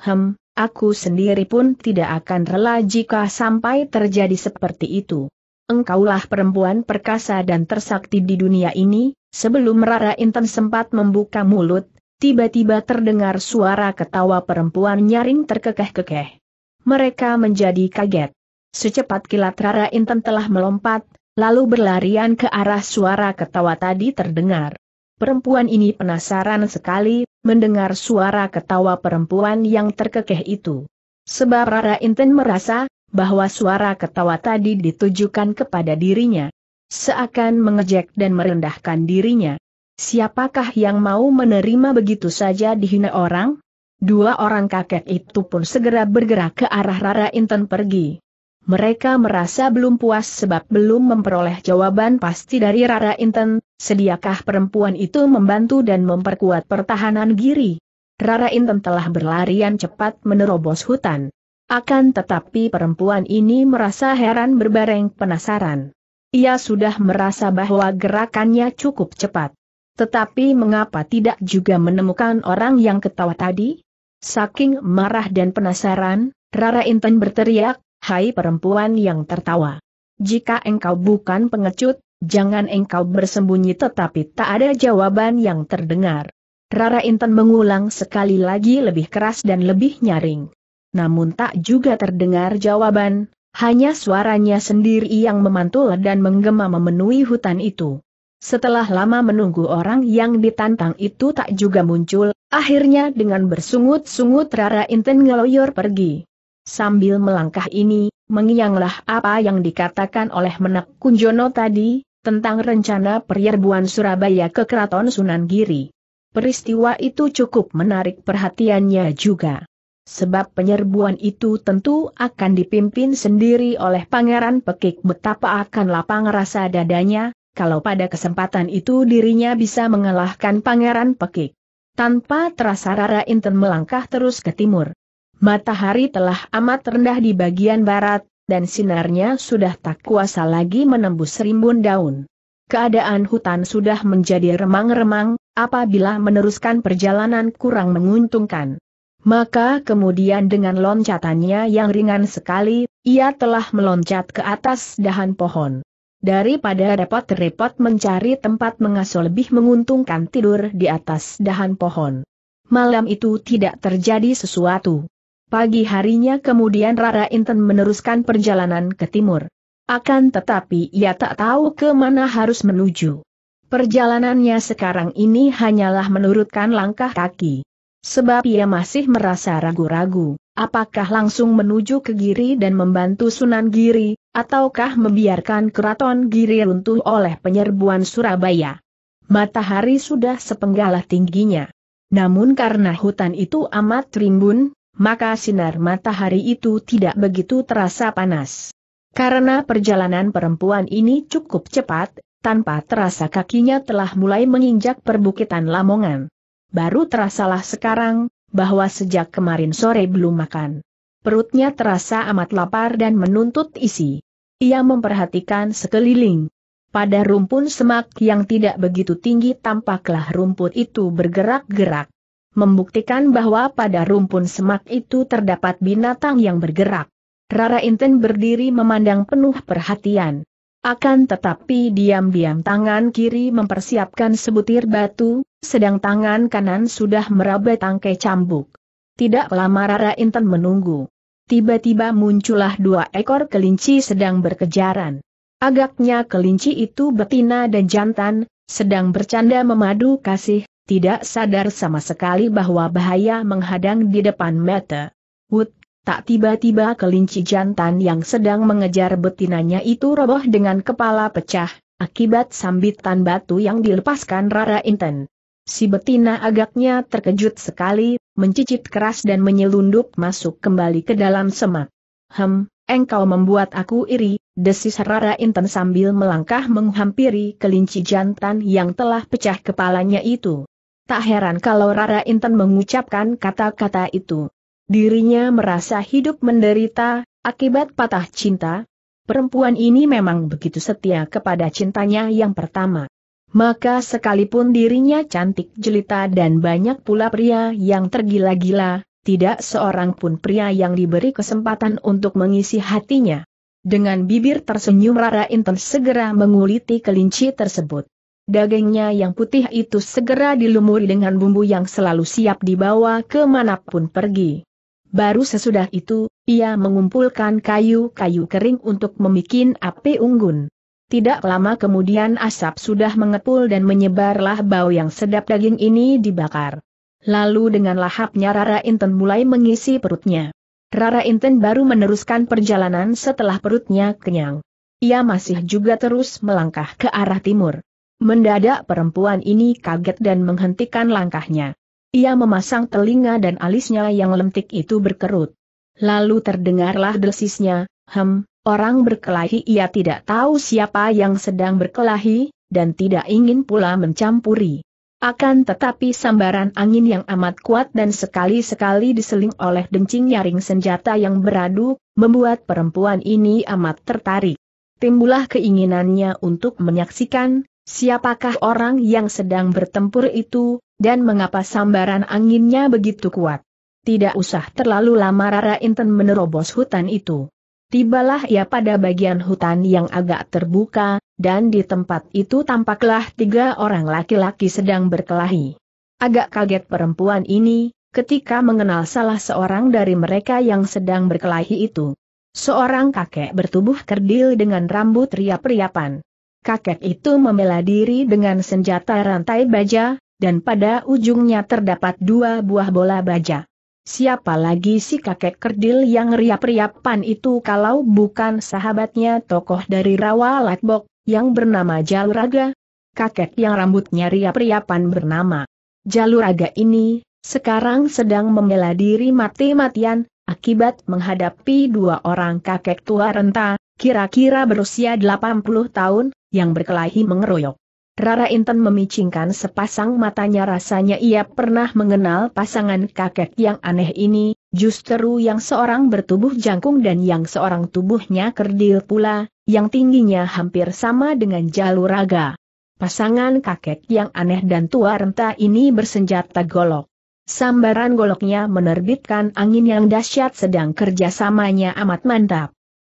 Hem, Aku sendiri pun tidak akan rela jika sampai terjadi seperti itu. Engkaulah perempuan perkasa dan tersakti di dunia ini, sebelum Rara Intan sempat membuka mulut, tiba-tiba terdengar suara ketawa perempuan nyaring terkekeh-kekeh. Mereka menjadi kaget. Secepat kilat Rara Intan telah melompat, lalu berlarian ke arah suara ketawa tadi terdengar. Perempuan ini penasaran sekali, mendengar suara ketawa perempuan yang terkekeh itu. Sebab Rara Inten merasa, bahwa suara ketawa tadi ditujukan kepada dirinya. Seakan mengejek dan merendahkan dirinya. Siapakah yang mau menerima begitu saja dihina orang? Dua orang kakek itu pun segera bergerak ke arah Rara Inten pergi mereka merasa belum puas sebab belum memperoleh jawaban pasti dari Rara Inten, sediakah perempuan itu membantu dan memperkuat pertahanan Giri. Rara Inten telah berlarian cepat menerobos hutan. Akan tetapi perempuan ini merasa heran berbareng penasaran. Ia sudah merasa bahwa gerakannya cukup cepat. Tetapi mengapa tidak juga menemukan orang yang ketawa tadi? Saking marah dan penasaran, Rara Inten berteriak, hai perempuan yang tertawa. Jika engkau bukan pengecut, jangan engkau bersembunyi tetapi tak ada jawaban yang terdengar. Rara Intan mengulang sekali lagi lebih keras dan lebih nyaring. Namun tak juga terdengar jawaban, hanya suaranya sendiri yang memantul dan menggema memenuhi hutan itu. Setelah lama menunggu orang yang ditantang itu tak juga muncul, akhirnya dengan bersungut-sungut Rara Inten ngeloyor pergi. Sambil melangkah ini, mengianglah apa yang dikatakan oleh Menak Kunjono tadi, tentang rencana peryerbuan Surabaya ke Keraton Sunan Giri. Peristiwa itu cukup menarik perhatiannya juga. Sebab penyerbuan itu tentu akan dipimpin sendiri oleh Pangeran Pekik betapa akan lapang rasa dadanya, kalau pada kesempatan itu dirinya bisa mengalahkan Pangeran Pekik. Tanpa terasa Rara Inten melangkah terus ke timur. Matahari telah amat rendah di bagian barat, dan sinarnya sudah tak kuasa lagi menembus rimbun daun. Keadaan hutan sudah menjadi remang-remang, apabila meneruskan perjalanan kurang menguntungkan. Maka kemudian dengan loncatannya yang ringan sekali, ia telah meloncat ke atas dahan pohon. Daripada repot-repot mencari tempat mengasuh lebih menguntungkan tidur di atas dahan pohon. Malam itu tidak terjadi sesuatu. Pagi harinya kemudian Rara Inten meneruskan perjalanan ke timur. Akan tetapi ia tak tahu ke mana harus menuju. Perjalanannya sekarang ini hanyalah menurutkan langkah kaki. Sebab ia masih merasa ragu-ragu, apakah langsung menuju ke Giri dan membantu Sunan Giri, ataukah membiarkan keraton Giri runtuh oleh penyerbuan Surabaya. Matahari sudah sepenggalah tingginya. Namun karena hutan itu amat rimbun, maka sinar matahari itu tidak begitu terasa panas. Karena perjalanan perempuan ini cukup cepat, tanpa terasa kakinya telah mulai menginjak perbukitan Lamongan. Baru terasalah sekarang, bahwa sejak kemarin sore belum makan. Perutnya terasa amat lapar dan menuntut isi. Ia memperhatikan sekeliling. Pada rumpun semak yang tidak begitu tinggi tampaklah rumput itu bergerak-gerak membuktikan bahwa pada rumpun semak itu terdapat binatang yang bergerak. Rara Inten berdiri memandang penuh perhatian. Akan tetapi diam-diam tangan kiri mempersiapkan sebutir batu, sedang tangan kanan sudah meraba tangkai cambuk. Tidak lama Rara Inten menunggu. Tiba-tiba muncullah dua ekor kelinci sedang berkejaran. Agaknya kelinci itu betina dan jantan, sedang bercanda memadu kasih, tidak sadar sama sekali bahwa bahaya menghadang di depan mata. Wut, tak tiba-tiba kelinci jantan yang sedang mengejar betinanya itu roboh dengan kepala pecah, akibat sambitan batu yang dilepaskan Rara Inten. Si betina agaknya terkejut sekali, mencicit keras dan menyelundup masuk kembali ke dalam semak. Hem, engkau membuat aku iri, desis Rara Inten sambil melangkah menghampiri kelinci jantan yang telah pecah kepalanya itu. Tak heran kalau Rara Inten mengucapkan kata-kata itu. Dirinya merasa hidup menderita, akibat patah cinta. Perempuan ini memang begitu setia kepada cintanya yang pertama. Maka sekalipun dirinya cantik jelita dan banyak pula pria yang tergila-gila, tidak seorang pun pria yang diberi kesempatan untuk mengisi hatinya. Dengan bibir tersenyum Rara Inten segera menguliti kelinci tersebut. Dagingnya yang putih itu segera dilumuri dengan bumbu yang selalu siap dibawa kemanapun pergi. Baru sesudah itu, ia mengumpulkan kayu-kayu kering untuk memikin api unggun. Tidak lama kemudian asap sudah mengepul dan menyebarlah bau yang sedap daging ini dibakar. Lalu dengan lahapnya Rara Inten mulai mengisi perutnya. Rara Inten baru meneruskan perjalanan setelah perutnya kenyang. Ia masih juga terus melangkah ke arah timur. Mendadak perempuan ini kaget dan menghentikan langkahnya. Ia memasang telinga dan alisnya yang lentik itu berkerut. Lalu terdengarlah desisnya, hem, orang berkelahi ia tidak tahu siapa yang sedang berkelahi, dan tidak ingin pula mencampuri. Akan tetapi sambaran angin yang amat kuat dan sekali-sekali diseling oleh dencing nyaring senjata yang beradu, membuat perempuan ini amat tertarik. Timbulah keinginannya untuk menyaksikan, Siapakah orang yang sedang bertempur itu, dan mengapa sambaran anginnya begitu kuat? Tidak usah terlalu lama Rara Inten menerobos hutan itu. Tibalah ia pada bagian hutan yang agak terbuka, dan di tempat itu tampaklah tiga orang laki-laki sedang berkelahi. Agak kaget perempuan ini, ketika mengenal salah seorang dari mereka yang sedang berkelahi itu. Seorang kakek bertubuh kerdil dengan rambut riap-riapan kakek itu membela diri dengan senjata rantai baja, dan pada ujungnya terdapat dua buah bola baja. Siapa lagi si kakek kerdil yang riap-riapan itu kalau bukan sahabatnya tokoh dari Rawa Latbok, yang bernama Jaluraga? Kakek yang rambutnya riap-riapan bernama Jaluraga ini, sekarang sedang membela diri mati-matian, Akibat menghadapi dua orang kakek tua renta, kira-kira berusia 80 tahun, yang berkelahi mengeroyok. Rara Inten memicingkan sepasang matanya rasanya ia pernah mengenal pasangan kakek yang aneh ini, justru yang seorang bertubuh jangkung dan yang seorang tubuhnya kerdil pula, yang tingginya hampir sama dengan jalur raga. Pasangan kakek yang aneh dan tua renta ini bersenjata golok. Sambaran goloknya menerbitkan angin yang dahsyat sedang kerjasamanya amat mantap.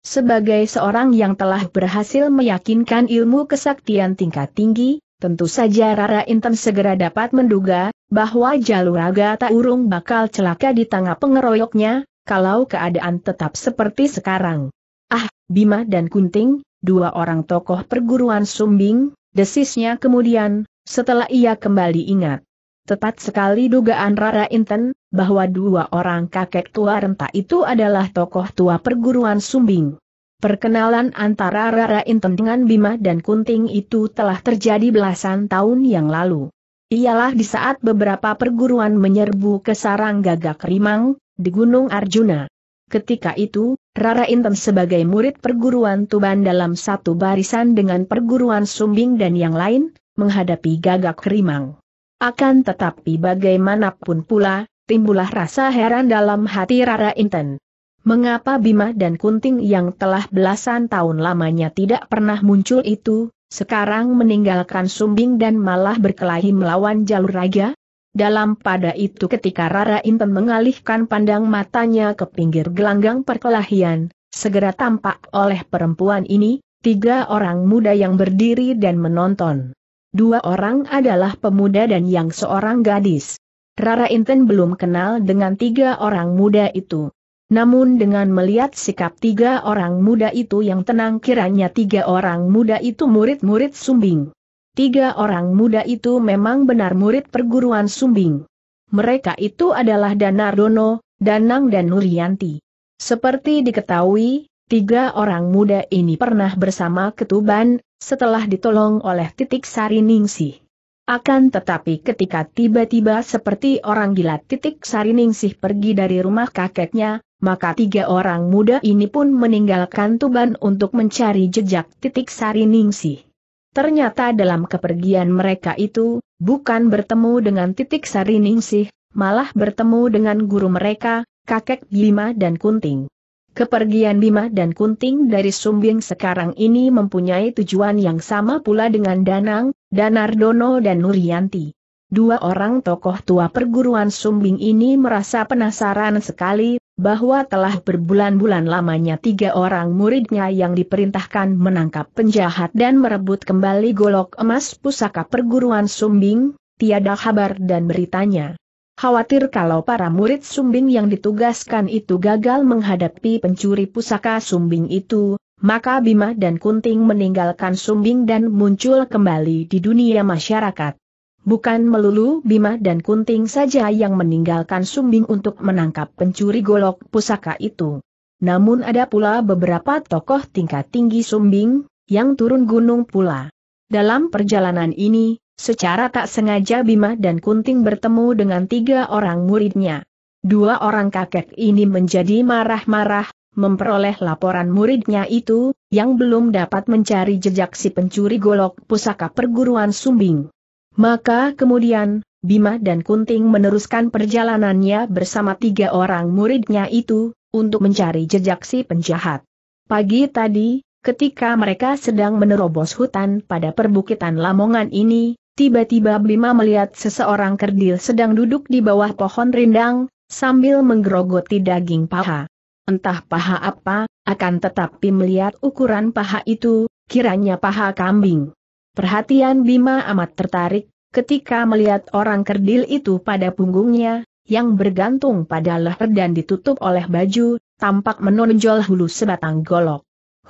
Sebagai seorang yang telah berhasil meyakinkan ilmu kesaktian tingkat tinggi, tentu saja Rara Inten segera dapat menduga, bahwa Jaluraga tak urung bakal celaka di tangan pengeroyoknya, kalau keadaan tetap seperti sekarang. Ah, Bima dan Kunting, dua orang tokoh perguruan sumbing, desisnya kemudian, setelah ia kembali ingat. Tepat sekali dugaan Rara Inten, bahwa dua orang kakek tua renta itu adalah tokoh tua perguruan Sumbing. Perkenalan antara Rara Inten dengan Bima dan Kunting itu telah terjadi belasan tahun yang lalu. Ialah di saat beberapa perguruan menyerbu ke sarang gagak rimang, di Gunung Arjuna. Ketika itu, Rara Inten sebagai murid perguruan Tuban dalam satu barisan dengan perguruan Sumbing dan yang lain, menghadapi gagak rimang. Akan tetapi bagaimanapun pula, timbullah rasa heran dalam hati Rara Inten. Mengapa Bima dan Kunting yang telah belasan tahun lamanya tidak pernah muncul itu, sekarang meninggalkan Sumbing dan malah berkelahi melawan Jalur raja? Dalam pada itu ketika Rara Inten mengalihkan pandang matanya ke pinggir gelanggang perkelahian, segera tampak oleh perempuan ini, tiga orang muda yang berdiri dan menonton. Dua orang adalah pemuda dan yang seorang gadis. Rara Inten belum kenal dengan tiga orang muda itu. Namun dengan melihat sikap tiga orang muda itu yang tenang kiranya tiga orang muda itu murid-murid sumbing. Tiga orang muda itu memang benar murid perguruan sumbing. Mereka itu adalah Danardono, Danang dan Nurianti. Seperti diketahui, tiga orang muda ini pernah bersama ketuban, setelah ditolong oleh titik sari Ningsih. Akan tetapi ketika tiba-tiba seperti orang gila titik sari Ningsih pergi dari rumah kakeknya, maka tiga orang muda ini pun meninggalkan Tuban untuk mencari jejak titik sari Ningsih. Ternyata dalam kepergian mereka itu, bukan bertemu dengan titik sari Ningsih, malah bertemu dengan guru mereka, kakek Bima dan Kunting. Kepergian Bima dan Kunting dari Sumbing sekarang ini mempunyai tujuan yang sama pula dengan Danang, Danardono dan Nuryanti. Dua orang tokoh tua perguruan Sumbing ini merasa penasaran sekali, bahwa telah berbulan-bulan lamanya tiga orang muridnya yang diperintahkan menangkap penjahat dan merebut kembali golok emas pusaka perguruan Sumbing, tiada kabar dan beritanya. Khawatir kalau para murid sumbing yang ditugaskan itu gagal menghadapi pencuri pusaka sumbing itu, maka Bima dan Kunting meninggalkan sumbing dan muncul kembali di dunia masyarakat. Bukan melulu Bima dan Kunting saja yang meninggalkan sumbing untuk menangkap pencuri golok pusaka itu. Namun ada pula beberapa tokoh tingkat tinggi sumbing, yang turun gunung pula. Dalam perjalanan ini, Secara tak sengaja Bima dan Kunting bertemu dengan tiga orang muridnya. Dua orang kakek ini menjadi marah-marah, memperoleh laporan muridnya itu, yang belum dapat mencari jejak si pencuri golok pusaka perguruan Sumbing. Maka kemudian, Bima dan Kunting meneruskan perjalanannya bersama tiga orang muridnya itu, untuk mencari jejak si penjahat. Pagi tadi, ketika mereka sedang menerobos hutan pada perbukitan Lamongan ini, Tiba-tiba Bima melihat seseorang kerdil sedang duduk di bawah pohon rindang, sambil menggerogoti daging paha. Entah paha apa, akan tetapi melihat ukuran paha itu, kiranya paha kambing. Perhatian Bima amat tertarik, ketika melihat orang kerdil itu pada punggungnya, yang bergantung pada leher dan ditutup oleh baju, tampak menonjol hulu sebatang golok.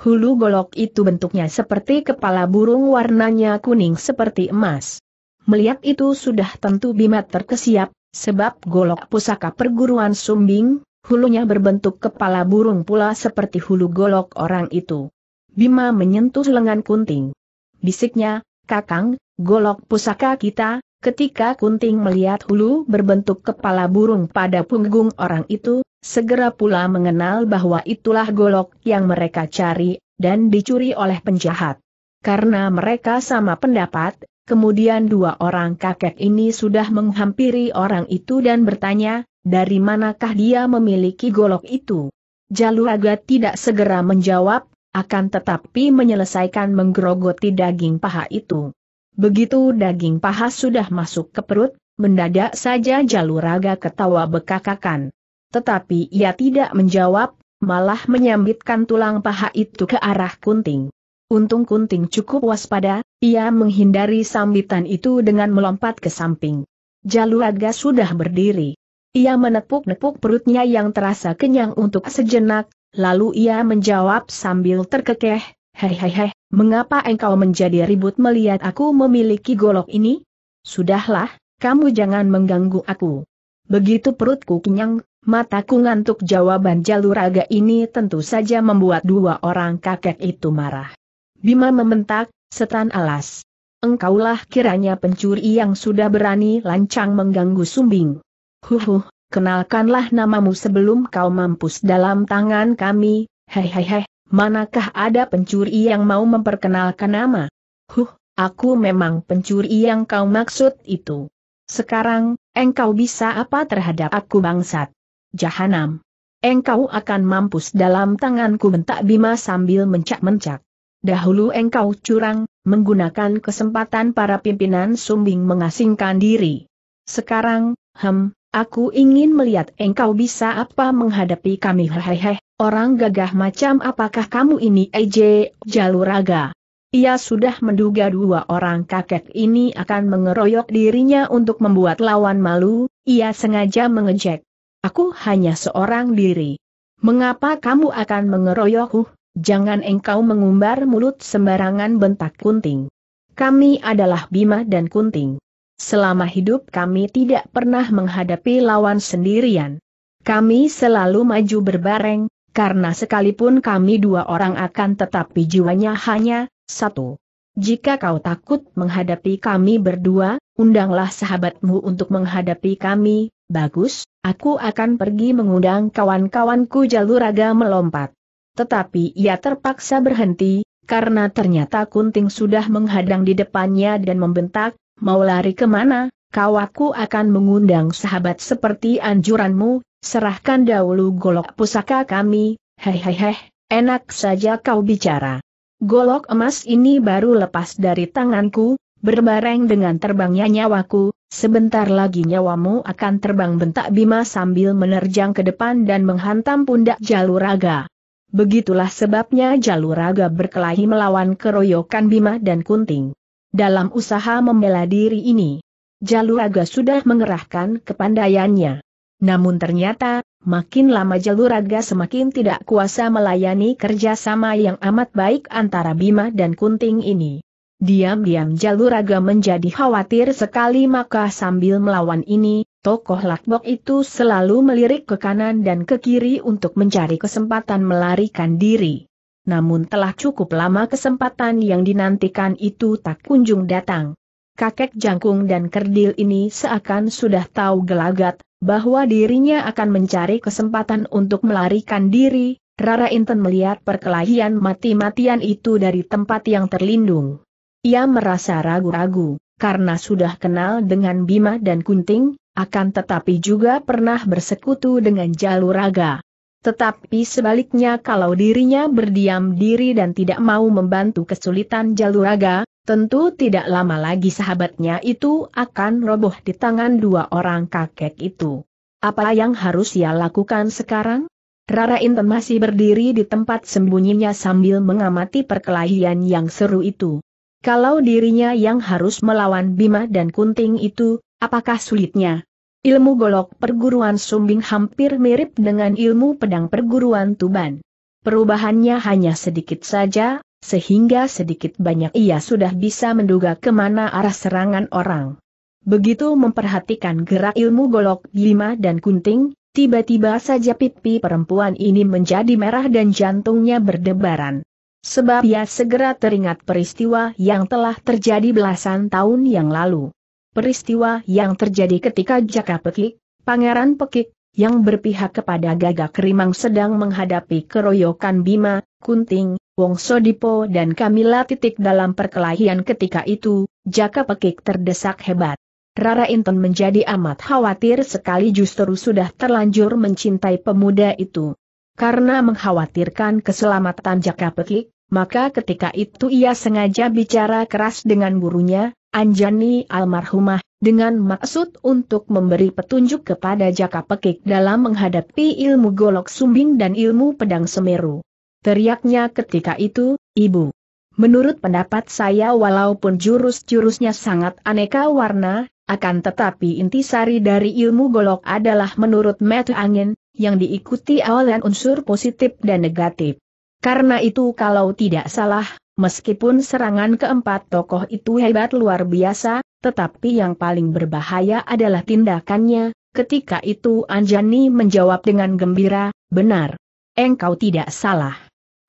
Hulu golok itu bentuknya seperti kepala burung warnanya kuning seperti emas. Melihat itu sudah tentu Bima terkesiap, sebab golok pusaka perguruan sumbing, hulunya berbentuk kepala burung pula seperti hulu golok orang itu. Bima menyentuh lengan kunting. Bisiknya, kakang, golok pusaka kita, Ketika Kunting melihat hulu berbentuk kepala burung pada punggung orang itu, segera pula mengenal bahwa itulah golok yang mereka cari, dan dicuri oleh penjahat. Karena mereka sama pendapat, kemudian dua orang kakek ini sudah menghampiri orang itu dan bertanya, dari manakah dia memiliki golok itu? Jaluraga tidak segera menjawab, akan tetapi menyelesaikan menggerogoti daging paha itu. Begitu daging paha sudah masuk ke perut, mendadak saja jalur raga ketawa bekakakan. Tetapi ia tidak menjawab, malah menyambitkan tulang paha itu ke arah kunting. Untung kunting cukup waspada, ia menghindari sambitan itu dengan melompat ke samping. Jaluraga sudah berdiri. Ia menepuk-nepuk perutnya yang terasa kenyang untuk sejenak, lalu ia menjawab sambil terkekeh, hehehe, Mengapa engkau menjadi ribut melihat aku memiliki golok ini? Sudahlah, kamu jangan mengganggu aku. Begitu perutku kenyang, mataku ngantuk jawaban jaluraga ini tentu saja membuat dua orang kakek itu marah. Bima membentak, setan alas. Engkaulah kiranya pencuri yang sudah berani lancang mengganggu sumbing. Huhuh, kenalkanlah namamu sebelum kau mampus dalam tangan kami, hehehe, manakah ada pencuri yang mau memperkenalkan nama? Huh, aku memang pencuri yang kau maksud itu. Sekarang, engkau bisa apa terhadap aku bangsat? Jahanam. Engkau akan mampus dalam tanganku bentak Bima sambil mencak-mencak. Dahulu engkau curang, menggunakan kesempatan para pimpinan sumbing mengasingkan diri. Sekarang, hem, aku ingin melihat engkau bisa apa menghadapi kami hehehe, Orang gagah macam apakah kamu ini EJ, Jaluraga? Ia sudah menduga dua orang kakek ini akan mengeroyok dirinya untuk membuat lawan malu, ia sengaja mengejek. Aku hanya seorang diri. Mengapa kamu akan mengeroyokku? Jangan engkau mengumbar mulut sembarangan bentak kunting. Kami adalah Bima dan Kunting. Selama hidup kami tidak pernah menghadapi lawan sendirian. Kami selalu maju berbareng, karena sekalipun kami dua orang akan tetapi jiwanya hanya satu. Jika kau takut menghadapi kami berdua, undanglah sahabatmu untuk menghadapi kami, bagus, aku akan pergi mengundang kawan-kawanku jaluraga melompat. Tetapi ia terpaksa berhenti, karena ternyata Kunting sudah menghadang di depannya dan membentak, mau lari kemana, kau aku akan mengundang sahabat seperti anjuranmu, serahkan dahulu golok pusaka kami, hehehe, enak saja kau bicara. Golok emas ini baru lepas dari tanganku, berbareng dengan terbangnya nyawaku, sebentar lagi nyawamu akan terbang bentak Bima sambil menerjang ke depan dan menghantam pundak Jaluraga. Begitulah sebabnya Jaluraga berkelahi melawan keroyokan Bima dan Kunting. Dalam usaha membela diri ini, Jaluraga sudah mengerahkan kepandaiannya. Namun ternyata, makin lama Jaluraga semakin tidak kuasa melayani kerjasama yang amat baik antara Bima dan Kunting ini. Diam-diam Jaluraga menjadi khawatir sekali maka sambil melawan ini, tokoh Lakbok itu selalu melirik ke kanan dan ke kiri untuk mencari kesempatan melarikan diri. Namun telah cukup lama kesempatan yang dinantikan itu tak kunjung datang kakek jangkung dan kerdil ini seakan sudah tahu gelagat, bahwa dirinya akan mencari kesempatan untuk melarikan diri, Rara Inten melihat perkelahian mati-matian itu dari tempat yang terlindung. Ia merasa ragu-ragu, karena sudah kenal dengan Bima dan Kunting, akan tetapi juga pernah bersekutu dengan Jaluraga. Tetapi sebaliknya kalau dirinya berdiam diri dan tidak mau membantu kesulitan Jaluraga, Tentu tidak lama lagi sahabatnya itu akan roboh di tangan dua orang kakek itu. Apa yang harus ia lakukan sekarang? Rara Inten masih berdiri di tempat sembunyinya sambil mengamati perkelahian yang seru itu. Kalau dirinya yang harus melawan Bima dan Kunting itu, apakah sulitnya? Ilmu golok perguruan sumbing hampir mirip dengan ilmu pedang perguruan Tuban. Perubahannya hanya sedikit saja, sehingga sedikit banyak ia sudah bisa menduga kemana arah serangan orang. Begitu memperhatikan gerak ilmu golok lima dan Kunting, tiba-tiba saja pipi perempuan ini menjadi merah dan jantungnya berdebaran. Sebab ia segera teringat peristiwa yang telah terjadi belasan tahun yang lalu. Peristiwa yang terjadi ketika Jaka Pekik, Pangeran Pekik, yang berpihak kepada Gagak Rimang sedang menghadapi keroyokan Bima, Kunting, Wong Sodipo dan Kamila titik dalam perkelahian ketika itu, jaka pekik terdesak hebat. Rara Inton menjadi amat khawatir sekali justru sudah terlanjur mencintai pemuda itu. Karena mengkhawatirkan keselamatan jaka pekik, maka ketika itu ia sengaja bicara keras dengan gurunya, Anjani almarhumah, dengan maksud untuk memberi petunjuk kepada jaka pekik dalam menghadapi ilmu golok sumbing dan ilmu pedang semeru. Teriaknya ketika itu, Ibu. Menurut pendapat saya walaupun jurus-jurusnya sangat aneka warna, akan tetapi intisari dari ilmu golok adalah menurut metu angin, yang diikuti oleh unsur positif dan negatif. Karena itu kalau tidak salah, meskipun serangan keempat tokoh itu hebat luar biasa, tetapi yang paling berbahaya adalah tindakannya, ketika itu Anjani menjawab dengan gembira, benar. Engkau tidak salah.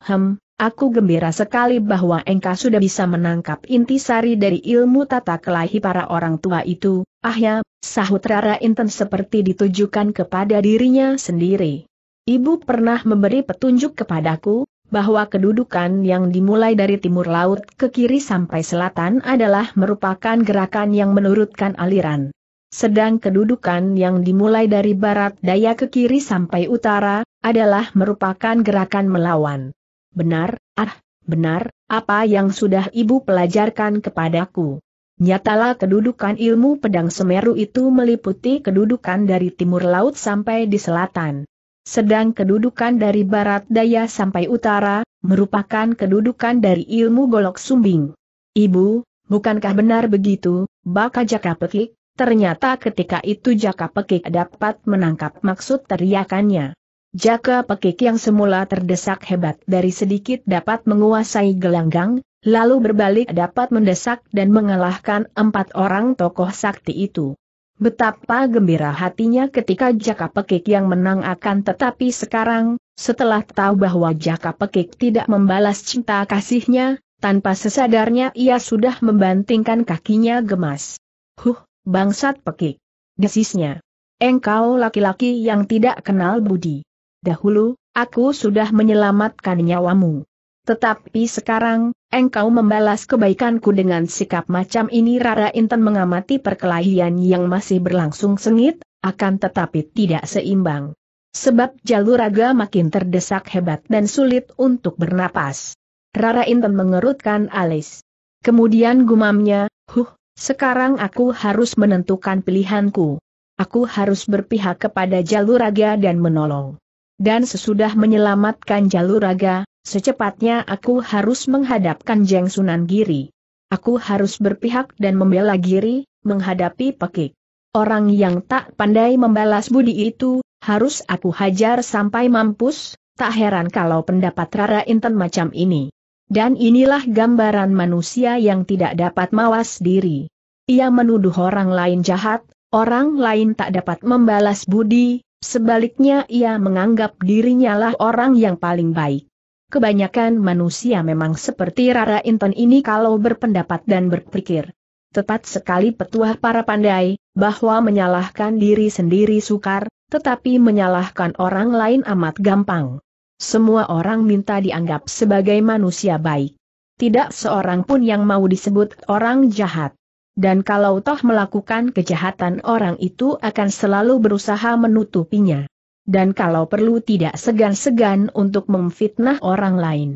Hem, aku gembira sekali bahwa engkau sudah bisa menangkap intisari dari ilmu tata kelahi para orang tua itu, ah ya, sahut Rara Inten seperti ditujukan kepada dirinya sendiri. Ibu pernah memberi petunjuk kepadaku, bahwa kedudukan yang dimulai dari timur laut ke kiri sampai selatan adalah merupakan gerakan yang menurutkan aliran. Sedang kedudukan yang dimulai dari barat daya ke kiri sampai utara, adalah merupakan gerakan melawan benar, ah, benar, apa yang sudah ibu pelajarkan kepadaku. Nyatalah kedudukan ilmu pedang Semeru itu meliputi kedudukan dari timur laut sampai di selatan. Sedang kedudukan dari barat daya sampai utara, merupakan kedudukan dari ilmu golok sumbing. Ibu, bukankah benar begitu, baka jaka pekik? Ternyata ketika itu jaka pekik dapat menangkap maksud teriakannya. Jaka Pekik yang semula terdesak hebat dari sedikit dapat menguasai gelanggang, lalu berbalik dapat mendesak dan mengalahkan empat orang tokoh sakti itu. Betapa gembira hatinya ketika Jaka Pekik yang menang akan tetapi sekarang, setelah tahu bahwa Jaka Pekik tidak membalas cinta kasihnya, tanpa sesadarnya ia sudah membantingkan kakinya gemas. Huh, bangsat Pekik. Desisnya. Engkau laki-laki yang tidak kenal budi. Dahulu, aku sudah menyelamatkan nyawamu. Tetapi sekarang, engkau membalas kebaikanku dengan sikap macam ini Rara Inten mengamati perkelahian yang masih berlangsung sengit, akan tetapi tidak seimbang. Sebab jalur raga makin terdesak hebat dan sulit untuk bernapas. Rara Inten mengerutkan alis. Kemudian gumamnya, huh, sekarang aku harus menentukan pilihanku. Aku harus berpihak kepada jalur raga dan menolong. Dan sesudah menyelamatkan jalur raga, secepatnya aku harus menghadapkan Jeng Sunan Giri. Aku harus berpihak dan membela Giri, menghadapi pekik. Orang yang tak pandai membalas budi itu, harus aku hajar sampai mampus, tak heran kalau pendapat Rara Inten macam ini. Dan inilah gambaran manusia yang tidak dapat mawas diri. Ia menuduh orang lain jahat, orang lain tak dapat membalas budi, Sebaliknya ia menganggap dirinya lah orang yang paling baik. Kebanyakan manusia memang seperti Rara Inton ini kalau berpendapat dan berpikir. Tepat sekali petuah para pandai, bahwa menyalahkan diri sendiri sukar, tetapi menyalahkan orang lain amat gampang. Semua orang minta dianggap sebagai manusia baik. Tidak seorang pun yang mau disebut orang jahat. Dan kalau toh melakukan kejahatan orang itu akan selalu berusaha menutupinya. Dan kalau perlu tidak segan-segan untuk memfitnah orang lain.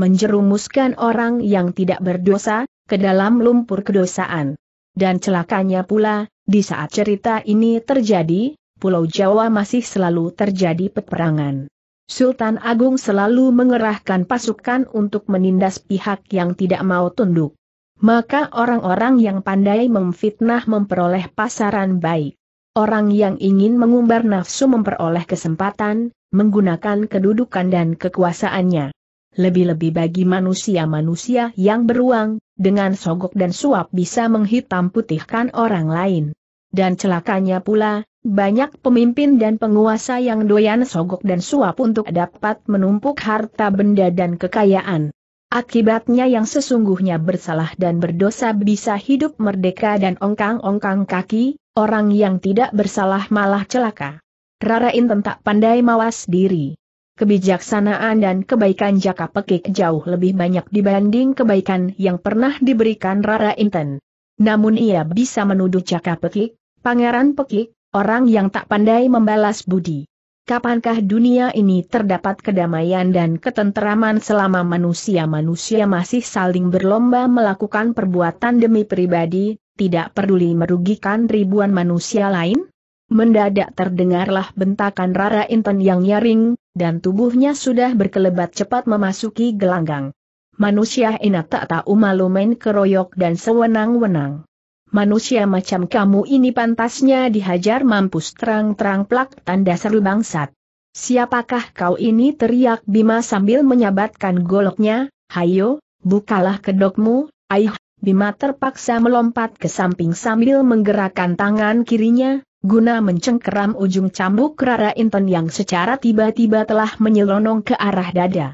Menjerumuskan orang yang tidak berdosa, ke dalam lumpur kedosaan. Dan celakanya pula, di saat cerita ini terjadi, Pulau Jawa masih selalu terjadi peperangan. Sultan Agung selalu mengerahkan pasukan untuk menindas pihak yang tidak mau tunduk. Maka orang-orang yang pandai memfitnah memperoleh pasaran baik. Orang yang ingin mengumbar nafsu memperoleh kesempatan, menggunakan kedudukan dan kekuasaannya. Lebih-lebih bagi manusia-manusia yang beruang, dengan sogok dan suap bisa menghitam putihkan orang lain. Dan celakanya pula, banyak pemimpin dan penguasa yang doyan sogok dan suap untuk dapat menumpuk harta benda dan kekayaan. Akibatnya yang sesungguhnya bersalah dan berdosa bisa hidup merdeka dan ongkang-ongkang kaki, orang yang tidak bersalah malah celaka. Rara Inten tak pandai mawas diri. Kebijaksanaan dan kebaikan jaka pekik jauh lebih banyak dibanding kebaikan yang pernah diberikan Rara Inten. Namun ia bisa menuduh jaka pekik, pangeran pekik, orang yang tak pandai membalas budi kapankah dunia ini terdapat kedamaian dan ketenteraman selama manusia-manusia masih saling berlomba melakukan perbuatan demi pribadi, tidak peduli merugikan ribuan manusia lain? Mendadak terdengarlah bentakan Rara Inten yang nyaring, dan tubuhnya sudah berkelebat cepat memasuki gelanggang. Manusia enak tak tahu malu main keroyok dan sewenang-wenang manusia macam kamu ini pantasnya dihajar mampus terang-terang plak tanda seru bangsat. Siapakah kau ini teriak Bima sambil menyabatkan goloknya, hayo, bukalah kedokmu, aih, Bima terpaksa melompat ke samping sambil menggerakkan tangan kirinya, guna mencengkeram ujung cambuk Rara Inten yang secara tiba-tiba telah menyelonong ke arah dada.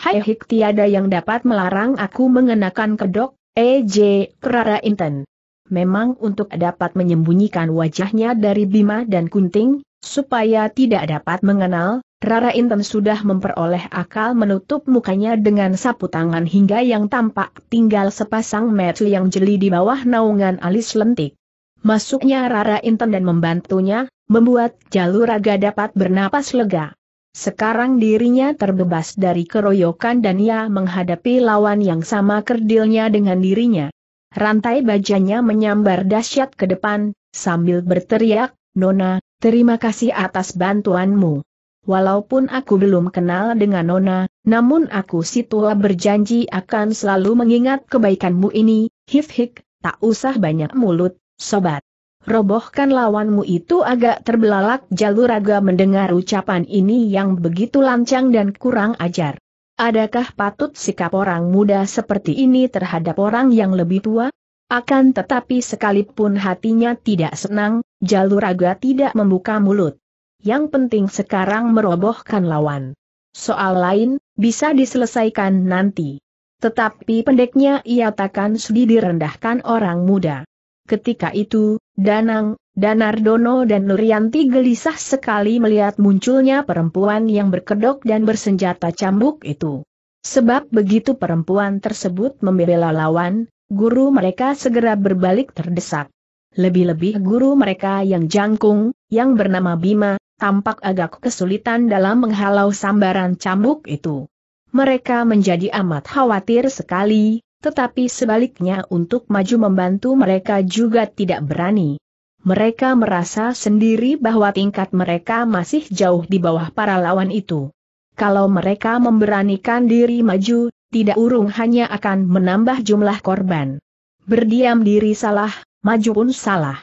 Hai hik tiada yang dapat melarang aku mengenakan kedok, EJ Rara Inten memang untuk dapat menyembunyikan wajahnya dari Bima dan Kunting, supaya tidak dapat mengenal, Rara Inten sudah memperoleh akal menutup mukanya dengan sapu tangan hingga yang tampak tinggal sepasang mata yang jeli di bawah naungan alis lentik. Masuknya Rara Inten dan membantunya, membuat jalur raga dapat bernapas lega. Sekarang dirinya terbebas dari keroyokan dan ia menghadapi lawan yang sama kerdilnya dengan dirinya. Rantai bajanya menyambar dahsyat ke depan, sambil berteriak, Nona, terima kasih atas bantuanmu. Walaupun aku belum kenal dengan Nona, namun aku si tua berjanji akan selalu mengingat kebaikanmu ini, hif hik, tak usah banyak mulut, sobat. Robohkan lawanmu itu agak terbelalak jalur jaluraga mendengar ucapan ini yang begitu lancang dan kurang ajar. Adakah patut sikap orang muda seperti ini terhadap orang yang lebih tua? Akan tetapi sekalipun hatinya tidak senang, jalur agak tidak membuka mulut. Yang penting sekarang merobohkan lawan. Soal lain, bisa diselesaikan nanti. Tetapi pendeknya ia takkan sudi direndahkan orang muda. Ketika itu, Danang, Danardono dan Nurianti gelisah sekali melihat munculnya perempuan yang berkedok dan bersenjata cambuk itu. Sebab begitu perempuan tersebut membela lawan, guru mereka segera berbalik terdesak. Lebih-lebih guru mereka yang jangkung, yang bernama Bima, tampak agak kesulitan dalam menghalau sambaran cambuk itu. Mereka menjadi amat khawatir sekali, tetapi sebaliknya untuk maju membantu mereka juga tidak berani. Mereka merasa sendiri bahwa tingkat mereka masih jauh di bawah para lawan itu. Kalau mereka memberanikan diri maju, tidak urung hanya akan menambah jumlah korban. Berdiam diri salah, maju pun salah.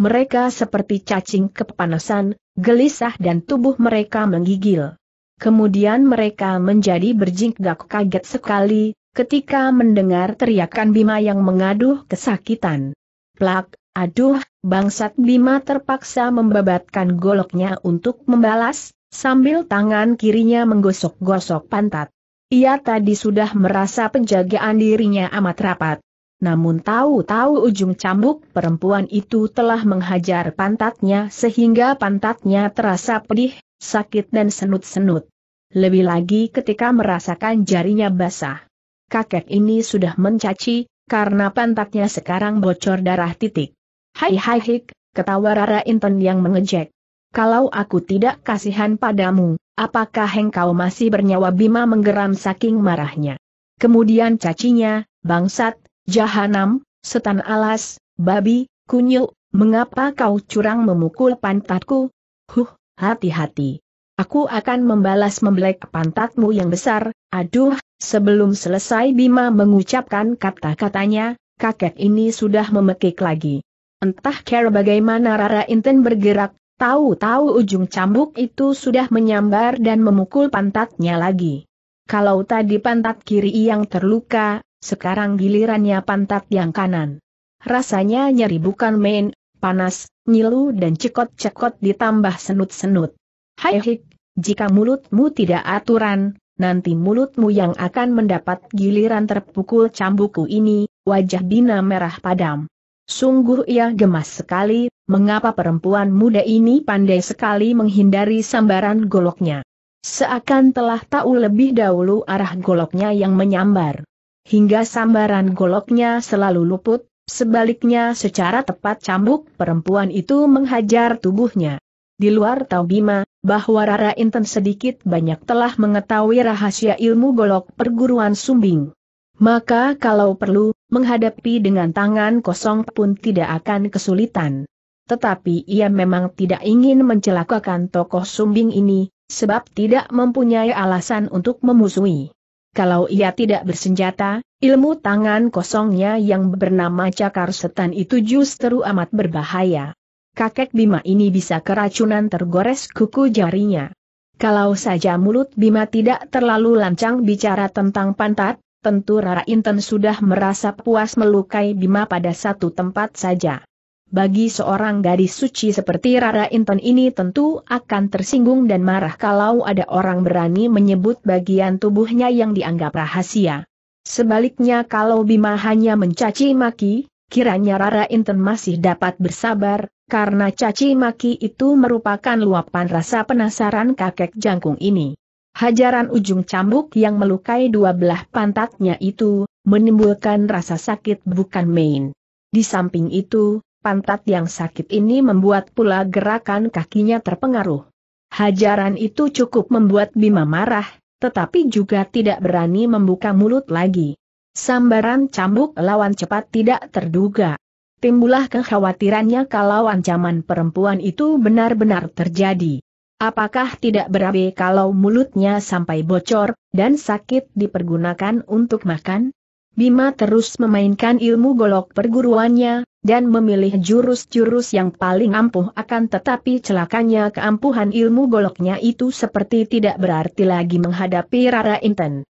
Mereka seperti cacing kepanasan, gelisah dan tubuh mereka menggigil. Kemudian mereka menjadi berjingkak kaget sekali, ketika mendengar teriakan Bima yang mengaduh kesakitan. Plak, aduh, bangsat Bima terpaksa membabatkan goloknya untuk membalas, sambil tangan kirinya menggosok-gosok pantat. Ia tadi sudah merasa penjagaan dirinya amat rapat. Namun tahu-tahu ujung cambuk perempuan itu telah menghajar pantatnya sehingga pantatnya terasa pedih, sakit dan senut-senut. Lebih lagi ketika merasakan jarinya basah kakek ini sudah mencaci, karena pantatnya sekarang bocor darah titik. Hai hai hik, ketawa Rara Inten yang mengejek. Kalau aku tidak kasihan padamu, apakah engkau masih bernyawa Bima menggeram saking marahnya. Kemudian cacinya, bangsat, jahanam, setan alas, babi, kunyuk, mengapa kau curang memukul pantatku? Huh, hati-hati. Aku akan membalas membelek pantatmu yang besar, aduh, Sebelum selesai Bima mengucapkan kata-katanya, kakek ini sudah memekik lagi. Entah cara bagaimana Rara Inten bergerak, tahu-tahu ujung cambuk itu sudah menyambar dan memukul pantatnya lagi. Kalau tadi pantat kiri yang terluka, sekarang gilirannya pantat yang kanan. Rasanya nyeri bukan main, panas, nyilu dan cekot-cekot ditambah senut-senut. Hai hik, jika mulutmu tidak aturan, nanti mulutmu yang akan mendapat giliran terpukul cambukku ini, wajah Bina merah padam. Sungguh ia gemas sekali, mengapa perempuan muda ini pandai sekali menghindari sambaran goloknya. Seakan telah tahu lebih dahulu arah goloknya yang menyambar. Hingga sambaran goloknya selalu luput, sebaliknya secara tepat cambuk perempuan itu menghajar tubuhnya. Di luar tahu Bima, bahwa Rara Inten sedikit banyak telah mengetahui rahasia ilmu golok perguruan sumbing. Maka kalau perlu, menghadapi dengan tangan kosong pun tidak akan kesulitan. Tetapi ia memang tidak ingin mencelakakan tokoh sumbing ini, sebab tidak mempunyai alasan untuk memusuhi. Kalau ia tidak bersenjata, ilmu tangan kosongnya yang bernama Cakar Setan itu justru amat berbahaya kakek Bima ini bisa keracunan tergores kuku jarinya. Kalau saja mulut Bima tidak terlalu lancang bicara tentang pantat, tentu Rara Inten sudah merasa puas melukai Bima pada satu tempat saja. Bagi seorang gadis suci seperti Rara Inten ini tentu akan tersinggung dan marah kalau ada orang berani menyebut bagian tubuhnya yang dianggap rahasia. Sebaliknya kalau Bima hanya mencaci maki, Kiranya Rara Inten masih dapat bersabar, karena caci maki itu merupakan luapan rasa penasaran kakek jangkung ini. Hajaran ujung cambuk yang melukai dua belah pantatnya itu, menimbulkan rasa sakit bukan main. Di samping itu, pantat yang sakit ini membuat pula gerakan kakinya terpengaruh. Hajaran itu cukup membuat Bima marah, tetapi juga tidak berani membuka mulut lagi. Sambaran cambuk lawan cepat tidak terduga. Timbulah kekhawatirannya kalau ancaman perempuan itu benar-benar terjadi. Apakah tidak berabe kalau mulutnya sampai bocor, dan sakit dipergunakan untuk makan? Bima terus memainkan ilmu golok perguruannya, dan memilih jurus-jurus yang paling ampuh akan tetapi celakanya keampuhan ilmu goloknya itu seperti tidak berarti lagi menghadapi Rara Inten.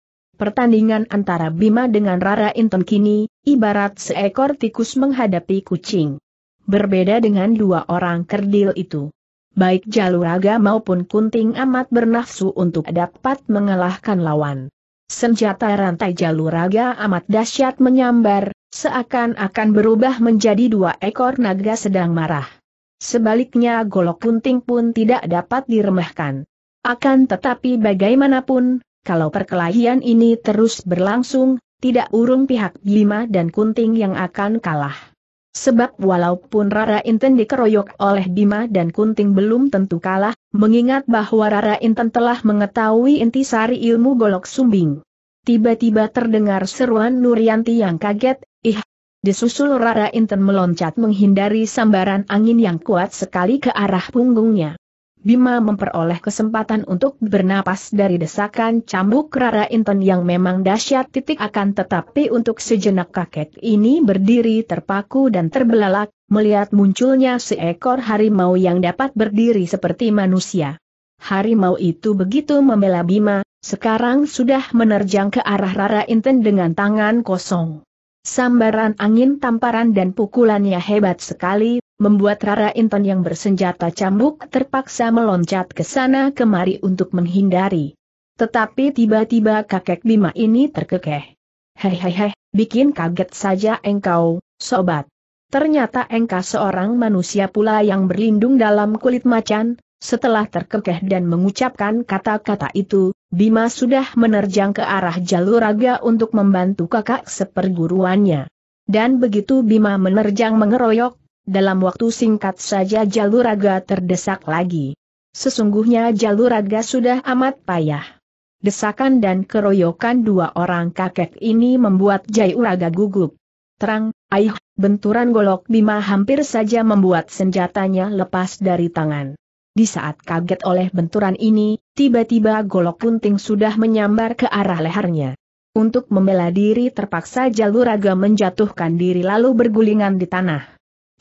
Pertandingan antara Bima dengan Rara Inton kini, ibarat seekor tikus menghadapi kucing. Berbeda dengan dua orang kerdil itu. Baik Jaluraga maupun Kunting amat bernafsu untuk dapat mengalahkan lawan. Senjata rantai Jaluraga amat dahsyat menyambar, seakan-akan berubah menjadi dua ekor naga sedang marah. Sebaliknya golok kunting pun tidak dapat diremehkan. Akan tetapi bagaimanapun, kalau perkelahian ini terus berlangsung, tidak urung pihak Bima dan Kunting yang akan kalah. Sebab walaupun Rara Inten dikeroyok oleh Bima dan Kunting belum tentu kalah, mengingat bahwa Rara Inten telah mengetahui intisari ilmu golok sumbing. Tiba-tiba terdengar seruan Nurianti yang kaget, ih! Disusul Rara Inten meloncat menghindari sambaran angin yang kuat sekali ke arah punggungnya. Bima memperoleh kesempatan untuk bernapas dari desakan cambuk Rara Inten yang memang dahsyat titik akan tetapi untuk sejenak kakek ini berdiri terpaku dan terbelalak, melihat munculnya seekor harimau yang dapat berdiri seperti manusia. Harimau itu begitu membela Bima, sekarang sudah menerjang ke arah Rara Inten dengan tangan kosong. Sambaran angin tamparan dan pukulannya hebat sekali, membuat Rara Intan yang bersenjata cambuk terpaksa meloncat ke sana kemari untuk menghindari. Tetapi tiba-tiba kakek Bima ini terkekeh. Hei hei hei, bikin kaget saja engkau, sobat. Ternyata engkau seorang manusia pula yang berlindung dalam kulit macan, setelah terkekeh dan mengucapkan kata-kata itu, Bima sudah menerjang ke arah jalur raga untuk membantu kakak seperguruannya. Dan begitu Bima menerjang mengeroyok, dalam waktu singkat saja jalur raga terdesak lagi. Sesungguhnya jalur raga sudah amat payah. Desakan dan keroyokan dua orang kakek ini membuat Jayuraga gugup. Terang, ayuh, benturan golok Bima hampir saja membuat senjatanya lepas dari tangan. Di saat kaget oleh benturan ini, tiba-tiba golok kunting sudah menyambar ke arah lehernya. Untuk membela diri terpaksa jaluraga menjatuhkan diri lalu bergulingan di tanah.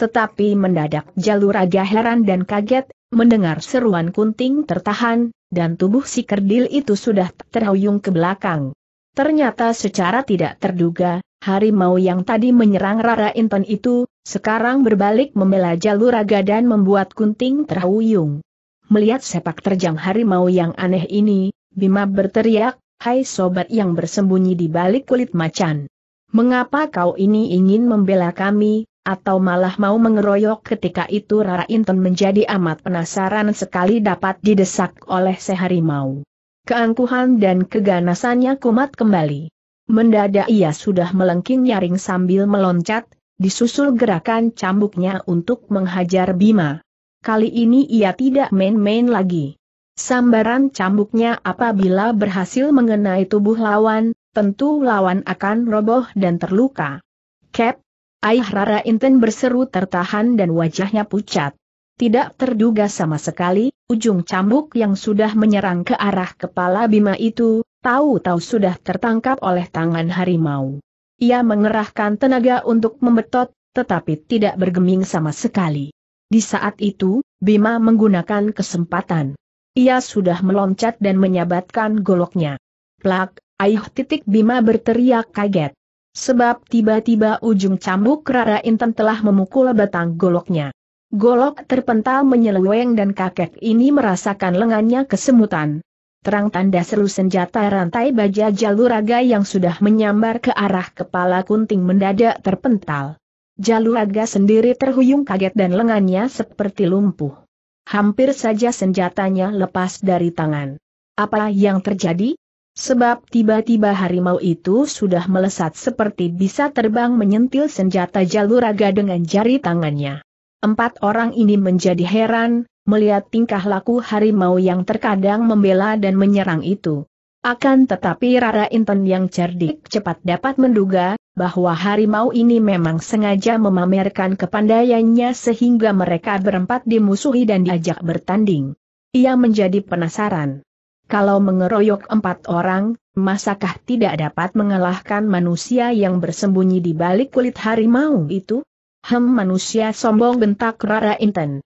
Tetapi mendadak jalur agak heran dan kaget, mendengar seruan kunting tertahan, dan tubuh si kerdil itu sudah terhuyung ke belakang. Ternyata secara tidak terduga, harimau yang tadi menyerang Rara Inton itu, sekarang berbalik membela jalur raga dan membuat kunting terhuyung. Melihat sepak terjang harimau yang aneh ini, Bima berteriak, Hai sobat yang bersembunyi di balik kulit macan. Mengapa kau ini ingin membela kami, atau malah mau mengeroyok ketika itu Rara Inton menjadi amat penasaran sekali dapat didesak oleh sehari mau Keangkuhan dan keganasannya kumat kembali. Mendadak ia sudah melengking nyaring sambil meloncat, disusul gerakan cambuknya untuk menghajar Bima. Kali ini ia tidak main-main lagi. Sambaran cambuknya apabila berhasil mengenai tubuh lawan, tentu lawan akan roboh dan terluka. Cap, Ayah Rara Inten berseru tertahan dan wajahnya pucat. Tidak terduga sama sekali, ujung cambuk yang sudah menyerang ke arah kepala Bima itu, tahu-tahu sudah tertangkap oleh tangan harimau. Ia mengerahkan tenaga untuk membetot, tetapi tidak bergeming sama sekali. Di saat itu, Bima menggunakan kesempatan. Ia sudah meloncat dan menyabatkan goloknya. Plak, ayuh titik Bima berteriak kaget. Sebab tiba-tiba ujung cambuk Rara Inten telah memukul batang goloknya. Golok terpental menyeleweng dan kakek ini merasakan lengannya kesemutan. Terang tanda seru senjata rantai baja Jaluraga yang sudah menyambar ke arah kepala kunting mendadak terpental. Jaluraga sendiri terhuyung kaget dan lengannya seperti lumpuh. Hampir saja senjatanya lepas dari tangan. Apa yang terjadi? Sebab tiba-tiba harimau itu sudah melesat seperti bisa terbang menyentil senjata jaluraga dengan jari tangannya. Empat orang ini menjadi heran, melihat tingkah laku harimau yang terkadang membela dan menyerang itu. Akan tetapi Rara Inten yang cerdik cepat dapat menduga, bahwa harimau ini memang sengaja memamerkan kepandaiannya sehingga mereka berempat dimusuhi dan diajak bertanding. Ia menjadi penasaran. Kalau mengeroyok empat orang, masakah tidak dapat mengalahkan manusia yang bersembunyi di balik kulit harimau itu? Hem manusia sombong bentak Rara Inten.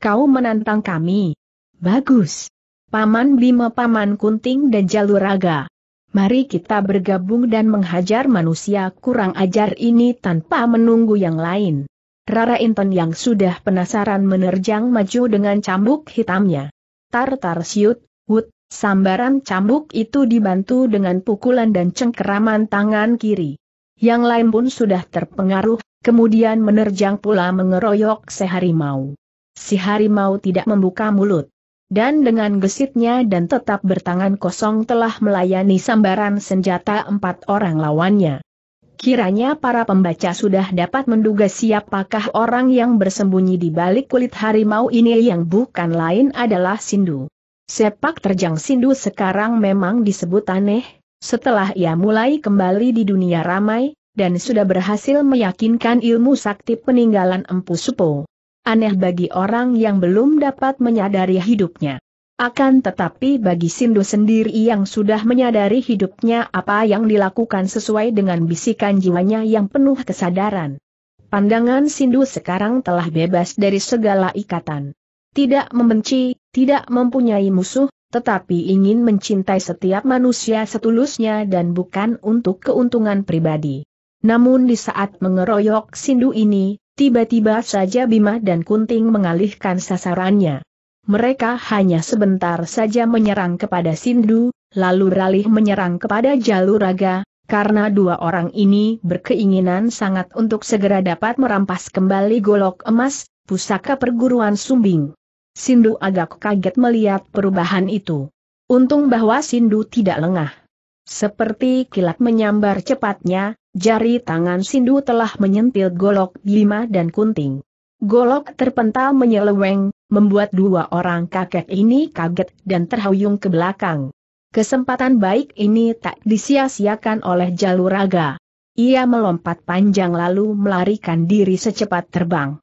Kau menantang kami. Bagus. Paman Bima Paman Kunting dan Jaluraga. Mari kita bergabung dan menghajar manusia kurang ajar ini tanpa menunggu yang lain. Rara Inten yang sudah penasaran menerjang maju dengan cambuk hitamnya. Tartar tar siut, wut, Sambaran cambuk itu dibantu dengan pukulan dan cengkeraman tangan kiri. Yang lain pun sudah terpengaruh, kemudian menerjang pula mengeroyok si harimau. Si harimau tidak membuka mulut. Dan dengan gesitnya dan tetap bertangan kosong telah melayani sambaran senjata empat orang lawannya. Kiranya para pembaca sudah dapat menduga siapakah orang yang bersembunyi di balik kulit harimau ini yang bukan lain adalah Sindu. Sepak terjang Sindu sekarang memang disebut aneh, setelah ia mulai kembali di dunia ramai, dan sudah berhasil meyakinkan ilmu sakti peninggalan Empu Supo. Aneh bagi orang yang belum dapat menyadari hidupnya. Akan tetapi bagi Sindu sendiri yang sudah menyadari hidupnya apa yang dilakukan sesuai dengan bisikan jiwanya yang penuh kesadaran. Pandangan Sindu sekarang telah bebas dari segala ikatan tidak membenci, tidak mempunyai musuh, tetapi ingin mencintai setiap manusia setulusnya dan bukan untuk keuntungan pribadi. Namun di saat mengeroyok sindu ini, tiba-tiba saja Bima dan Kunting mengalihkan sasarannya. Mereka hanya sebentar saja menyerang kepada Sindu, lalu beralih menyerang kepada Jaluraga, karena dua orang ini berkeinginan sangat untuk segera dapat merampas kembali golok emas, pusaka perguruan sumbing. Sindu agak kaget melihat perubahan itu. Untung bahwa Sindu tidak lengah. Seperti kilat menyambar cepatnya, jari tangan Sindu telah menyentil golok Bima dan Kunting. Golok terpental menyeleweng, membuat dua orang kakek ini kaget dan terhuyung ke belakang. Kesempatan baik ini tak disia-siakan oleh Jaluraga. Ia melompat panjang lalu melarikan diri secepat terbang.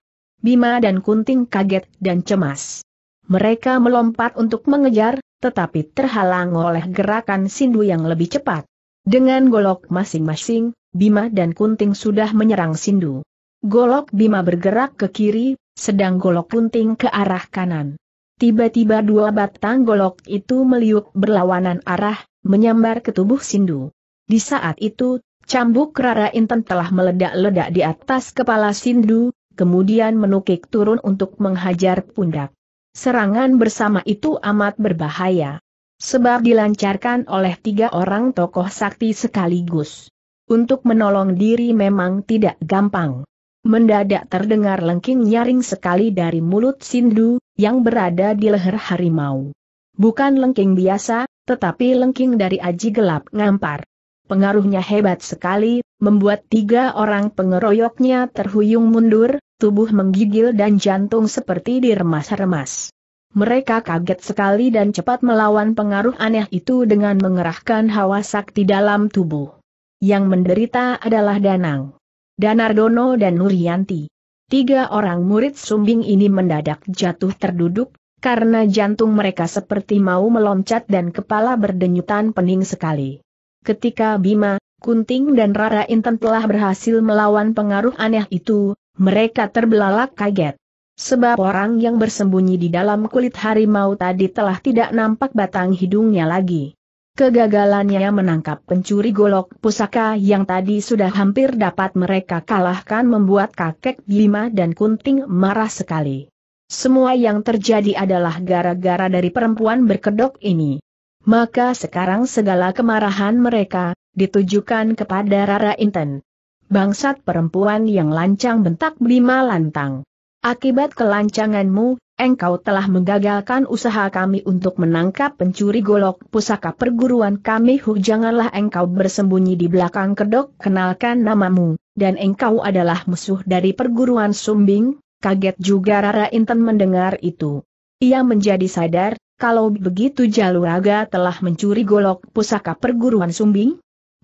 Bima dan Kunting kaget dan cemas. Mereka melompat untuk mengejar, tetapi terhalang oleh gerakan Sindu yang lebih cepat. Dengan golok masing-masing, Bima dan Kunting sudah menyerang Sindu. Golok Bima bergerak ke kiri, sedang golok Kunting ke arah kanan. Tiba-tiba dua batang golok itu meliuk berlawanan arah, menyambar ke tubuh Sindu. Di saat itu, cambuk Rara Inten telah meledak-ledak di atas kepala Sindu, kemudian menukik turun untuk menghajar pundak. Serangan bersama itu amat berbahaya. Sebab dilancarkan oleh tiga orang tokoh sakti sekaligus. Untuk menolong diri memang tidak gampang. Mendadak terdengar lengking nyaring sekali dari mulut Sindu, yang berada di leher harimau. Bukan lengking biasa, tetapi lengking dari aji gelap ngampar. Pengaruhnya hebat sekali, membuat tiga orang pengeroyoknya terhuyung mundur, tubuh menggigil dan jantung seperti diremas-remas. Mereka kaget sekali dan cepat melawan pengaruh aneh itu dengan mengerahkan hawa sakti dalam tubuh. Yang menderita adalah Danang. Danardono dan Nuryanti. Tiga orang murid sumbing ini mendadak jatuh terduduk, karena jantung mereka seperti mau meloncat dan kepala berdenyutan pening sekali. Ketika Bima, Kunting dan Rara Inten telah berhasil melawan pengaruh aneh itu, mereka terbelalak kaget. Sebab orang yang bersembunyi di dalam kulit harimau tadi telah tidak nampak batang hidungnya lagi. Kegagalannya menangkap pencuri golok pusaka yang tadi sudah hampir dapat mereka kalahkan membuat kakek Bima dan Kunting marah sekali. Semua yang terjadi adalah gara-gara dari perempuan berkedok ini. Maka sekarang segala kemarahan mereka, ditujukan kepada Rara Inten. Bangsat perempuan yang lancang bentak Blima lantang. Akibat kelancanganmu, engkau telah menggagalkan usaha kami untuk menangkap pencuri golok pusaka perguruan kami Hu janganlah engkau bersembunyi di belakang kedok kenalkan namamu, dan engkau adalah musuh dari perguruan sumbing, kaget juga Rara Inten mendengar itu. Ia menjadi sadar, kalau begitu Jaluraga telah mencuri golok pusaka perguruan sumbing,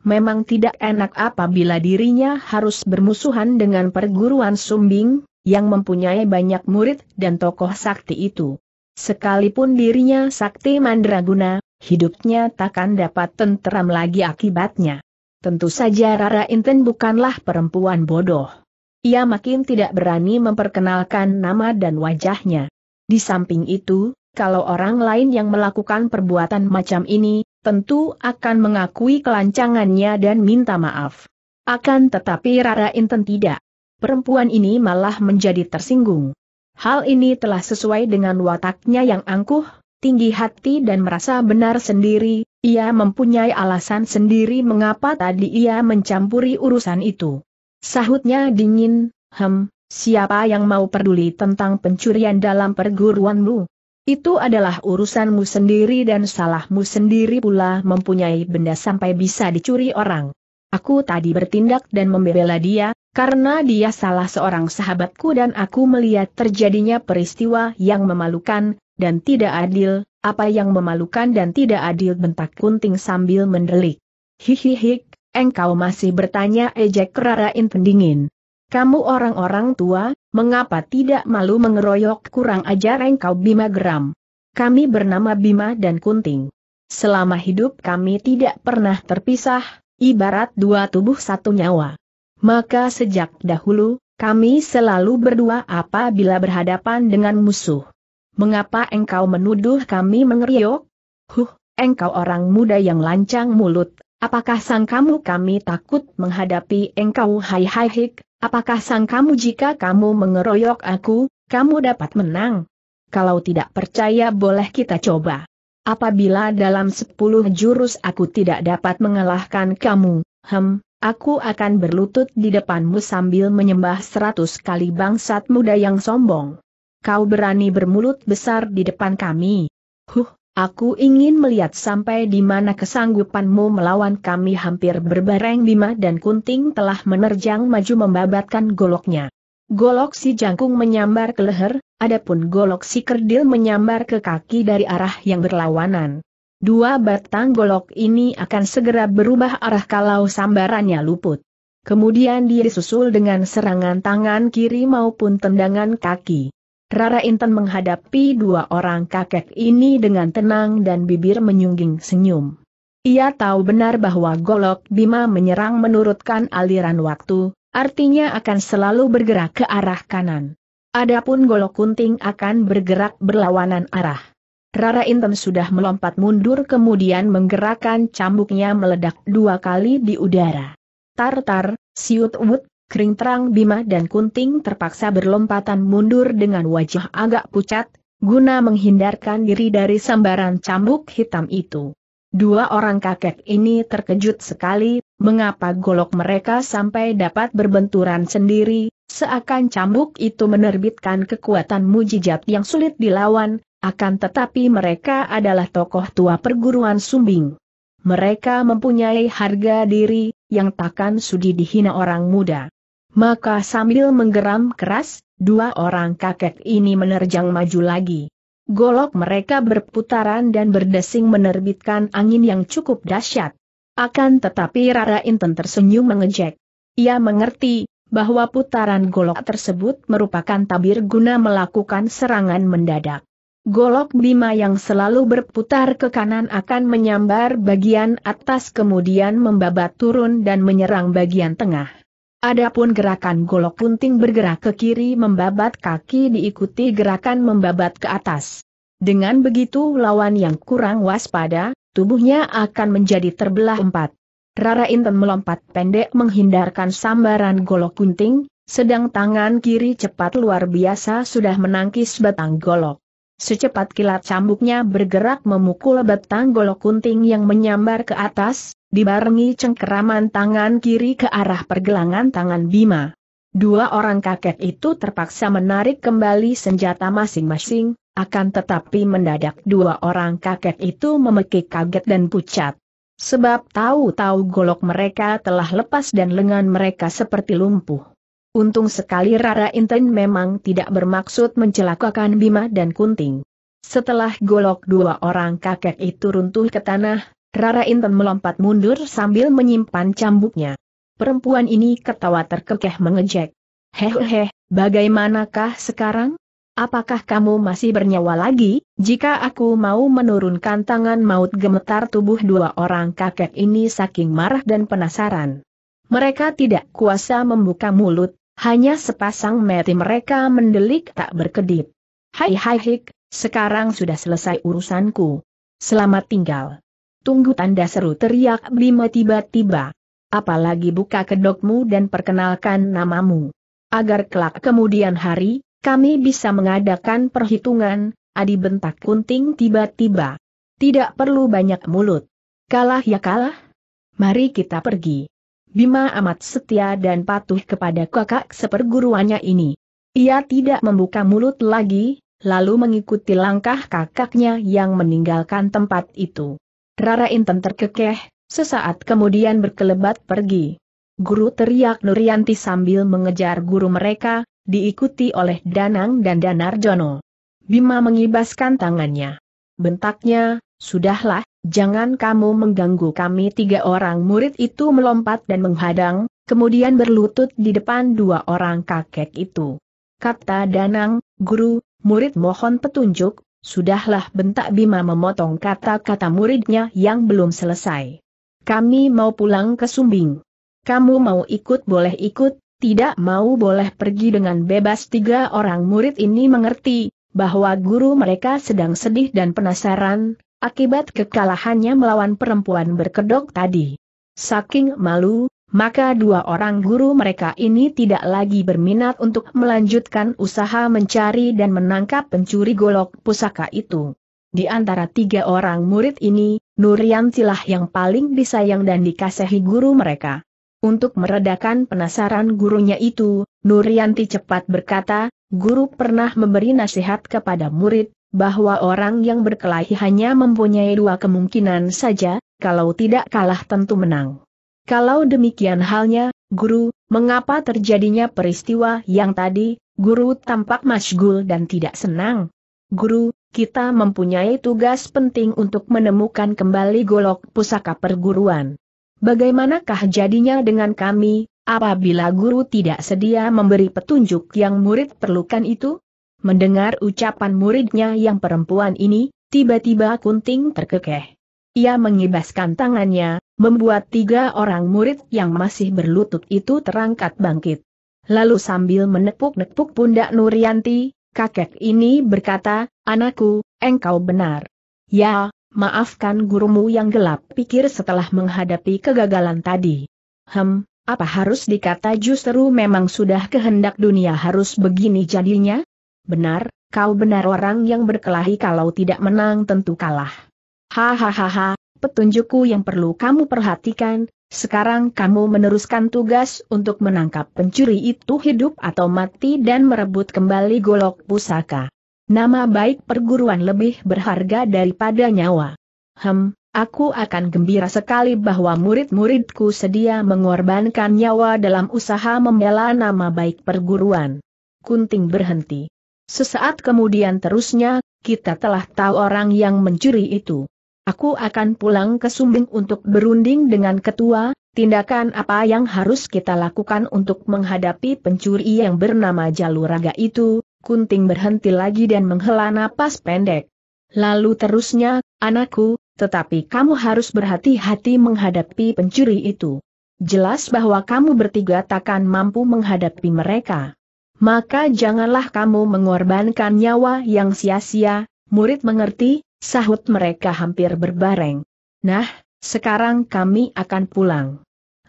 memang tidak enak apabila dirinya harus bermusuhan dengan perguruan sumbing, yang mempunyai banyak murid dan tokoh sakti itu. Sekalipun dirinya sakti mandraguna, hidupnya takkan dapat tenteram lagi akibatnya. Tentu saja Rara Inten bukanlah perempuan bodoh. Ia makin tidak berani memperkenalkan nama dan wajahnya. Di samping itu, kalau orang lain yang melakukan perbuatan macam ini, tentu akan mengakui kelancangannya dan minta maaf. Akan tetapi Rara Inten tidak. Perempuan ini malah menjadi tersinggung. Hal ini telah sesuai dengan wataknya yang angkuh, tinggi hati dan merasa benar sendiri, ia mempunyai alasan sendiri mengapa tadi ia mencampuri urusan itu. Sahutnya dingin, hem, siapa yang mau peduli tentang pencurian dalam perguruanmu? Itu adalah urusanmu sendiri dan salahmu sendiri pula mempunyai benda sampai bisa dicuri orang. Aku tadi bertindak dan membela dia, karena dia salah seorang sahabatku dan aku melihat terjadinya peristiwa yang memalukan, dan tidak adil, apa yang memalukan dan tidak adil bentak kunting sambil mendelik. Hihihi, engkau masih bertanya ejek kerarain pendingin. Kamu orang-orang tua, mengapa tidak malu mengeroyok kurang ajar engkau Bima Geram? Kami bernama Bima dan Kunting. Selama hidup kami tidak pernah terpisah, ibarat dua tubuh satu nyawa. Maka sejak dahulu, kami selalu berdua apabila berhadapan dengan musuh. Mengapa engkau menuduh kami mengeriok? Huh, engkau orang muda yang lancang mulut, apakah sang kamu kami takut menghadapi engkau hai hai hik, Apakah sang kamu jika kamu mengeroyok aku, kamu dapat menang? Kalau tidak percaya boleh kita coba. Apabila dalam sepuluh jurus aku tidak dapat mengalahkan kamu, hem, aku akan berlutut di depanmu sambil menyembah seratus kali bangsat muda yang sombong. Kau berani bermulut besar di depan kami. Huh, Aku ingin melihat sampai di mana kesanggupanmu melawan kami hampir berbareng Bima dan Kunting telah menerjang maju membabatkan goloknya. Golok si jangkung menyambar ke leher, adapun golok si kerdil menyambar ke kaki dari arah yang berlawanan. Dua batang golok ini akan segera berubah arah kalau sambarannya luput. Kemudian dia disusul dengan serangan tangan kiri maupun tendangan kaki. Rara Intan menghadapi dua orang kakek ini dengan tenang dan bibir menyungging senyum. Ia tahu benar bahwa Golok Bima menyerang menurutkan aliran waktu, artinya akan selalu bergerak ke arah kanan. Adapun Golok Kunting akan bergerak berlawanan arah. Rara Intan sudah melompat mundur kemudian menggerakkan cambuknya meledak dua kali di udara. Tartar, -tar, siut wut, Kering terang Bima dan Kunting terpaksa berlompatan mundur dengan wajah agak pucat, guna menghindarkan diri dari sambaran cambuk hitam itu. Dua orang kakek ini terkejut sekali, mengapa golok mereka sampai dapat berbenturan sendiri, seakan cambuk itu menerbitkan kekuatan mujijat yang sulit dilawan, akan tetapi mereka adalah tokoh tua perguruan sumbing. Mereka mempunyai harga diri, yang takkan sudi dihina orang muda. Maka sambil menggeram keras, dua orang kakek ini menerjang maju lagi. Golok mereka berputaran dan berdesing menerbitkan angin yang cukup dahsyat. Akan tetapi Rara Inten tersenyum mengejek. Ia mengerti, bahwa putaran golok tersebut merupakan tabir guna melakukan serangan mendadak. Golok Bima yang selalu berputar ke kanan akan menyambar bagian atas kemudian membabat turun dan menyerang bagian tengah. Adapun gerakan golok kunting bergerak ke kiri membabat kaki diikuti gerakan membabat ke atas. Dengan begitu lawan yang kurang waspada, tubuhnya akan menjadi terbelah empat. Rara Inten melompat pendek menghindarkan sambaran golok kunting, sedang tangan kiri cepat luar biasa sudah menangkis batang golok. Secepat kilat cambuknya bergerak memukul batang golok kunting yang menyambar ke atas, dibarengi cengkeraman tangan kiri ke arah pergelangan tangan Bima. Dua orang kakek itu terpaksa menarik kembali senjata masing-masing, akan tetapi mendadak dua orang kakek itu memekik kaget dan pucat. Sebab tahu-tahu golok mereka telah lepas dan lengan mereka seperti lumpuh. Untung sekali Rara Inten memang tidak bermaksud mencelakakan Bima dan Kunting. Setelah golok dua orang kakek itu runtuh ke tanah, Rara Inten melompat mundur sambil menyimpan cambuknya. Perempuan ini ketawa terkekeh mengejek. Hehehe, bagaimanakah sekarang? Apakah kamu masih bernyawa lagi? Jika aku mau menurunkan tangan maut gemetar tubuh dua orang kakek ini saking marah dan penasaran. Mereka tidak kuasa membuka mulut, hanya sepasang mati mereka mendelik tak berkedip. Hai hai hik, sekarang sudah selesai urusanku. Selamat tinggal. Tunggu tanda seru teriak Bima tiba-tiba. Apalagi buka kedokmu dan perkenalkan namamu. Agar kelak kemudian hari, kami bisa mengadakan perhitungan, adi bentak kunting tiba-tiba. Tidak perlu banyak mulut. Kalah ya kalah. Mari kita pergi. Bima amat setia dan patuh kepada kakak seperguruannya ini. Ia tidak membuka mulut lagi, lalu mengikuti langkah kakaknya yang meninggalkan tempat itu. Rara Intan terkekeh, sesaat kemudian berkelebat pergi. Guru teriak Nurianti sambil mengejar guru mereka, diikuti oleh Danang dan Danarjono. Bima mengibaskan tangannya. Bentaknya, sudahlah, jangan kamu mengganggu kami tiga orang murid itu melompat dan menghadang, kemudian berlutut di depan dua orang kakek itu. Kata Danang, guru, murid mohon petunjuk, Sudahlah bentak Bima memotong kata-kata muridnya yang belum selesai. Kami mau pulang ke Sumbing. Kamu mau ikut boleh ikut, tidak mau boleh pergi dengan bebas tiga orang murid ini mengerti, bahwa guru mereka sedang sedih dan penasaran, akibat kekalahannya melawan perempuan berkedok tadi. Saking malu, maka dua orang guru mereka ini tidak lagi berminat untuk melanjutkan usaha mencari dan menangkap pencuri golok pusaka itu. Di antara tiga orang murid ini, Nurian silah yang paling disayang dan dikasihi guru mereka. Untuk meredakan penasaran gurunya itu, Nurianti cepat berkata, guru pernah memberi nasihat kepada murid, bahwa orang yang berkelahi hanya mempunyai dua kemungkinan saja, kalau tidak kalah tentu menang. Kalau demikian halnya, guru, mengapa terjadinya peristiwa yang tadi, guru tampak masgul dan tidak senang? Guru, kita mempunyai tugas penting untuk menemukan kembali golok pusaka perguruan. Bagaimanakah jadinya dengan kami, apabila guru tidak sedia memberi petunjuk yang murid perlukan itu? Mendengar ucapan muridnya yang perempuan ini, tiba-tiba Kunting terkekeh. Ia mengibaskan tangannya, membuat tiga orang murid yang masih berlutut itu terangkat bangkit. Lalu sambil menepuk-nepuk pundak Nurianti, kakek ini berkata, Anakku, engkau benar. Ya, maafkan gurumu yang gelap pikir setelah menghadapi kegagalan tadi. Hem, apa harus dikata justru memang sudah kehendak dunia harus begini jadinya? Benar, kau benar orang yang berkelahi kalau tidak menang tentu kalah. Hahaha, petunjukku yang perlu kamu perhatikan, sekarang kamu meneruskan tugas untuk menangkap pencuri itu hidup atau mati dan merebut kembali golok pusaka. Nama baik perguruan lebih berharga daripada nyawa. Hem, aku akan gembira sekali bahwa murid-muridku sedia mengorbankan nyawa dalam usaha membela nama baik perguruan. Kunting berhenti. Sesaat kemudian terusnya, kita telah tahu orang yang mencuri itu. Aku akan pulang ke Sumbing untuk berunding dengan ketua, tindakan apa yang harus kita lakukan untuk menghadapi pencuri yang bernama Jaluraga itu, Kunting berhenti lagi dan menghela napas pendek. Lalu terusnya, anakku, tetapi kamu harus berhati-hati menghadapi pencuri itu. Jelas bahwa kamu bertiga takkan mampu menghadapi mereka. Maka janganlah kamu mengorbankan nyawa yang sia-sia, murid mengerti, Sahut mereka hampir berbareng. Nah, sekarang kami akan pulang.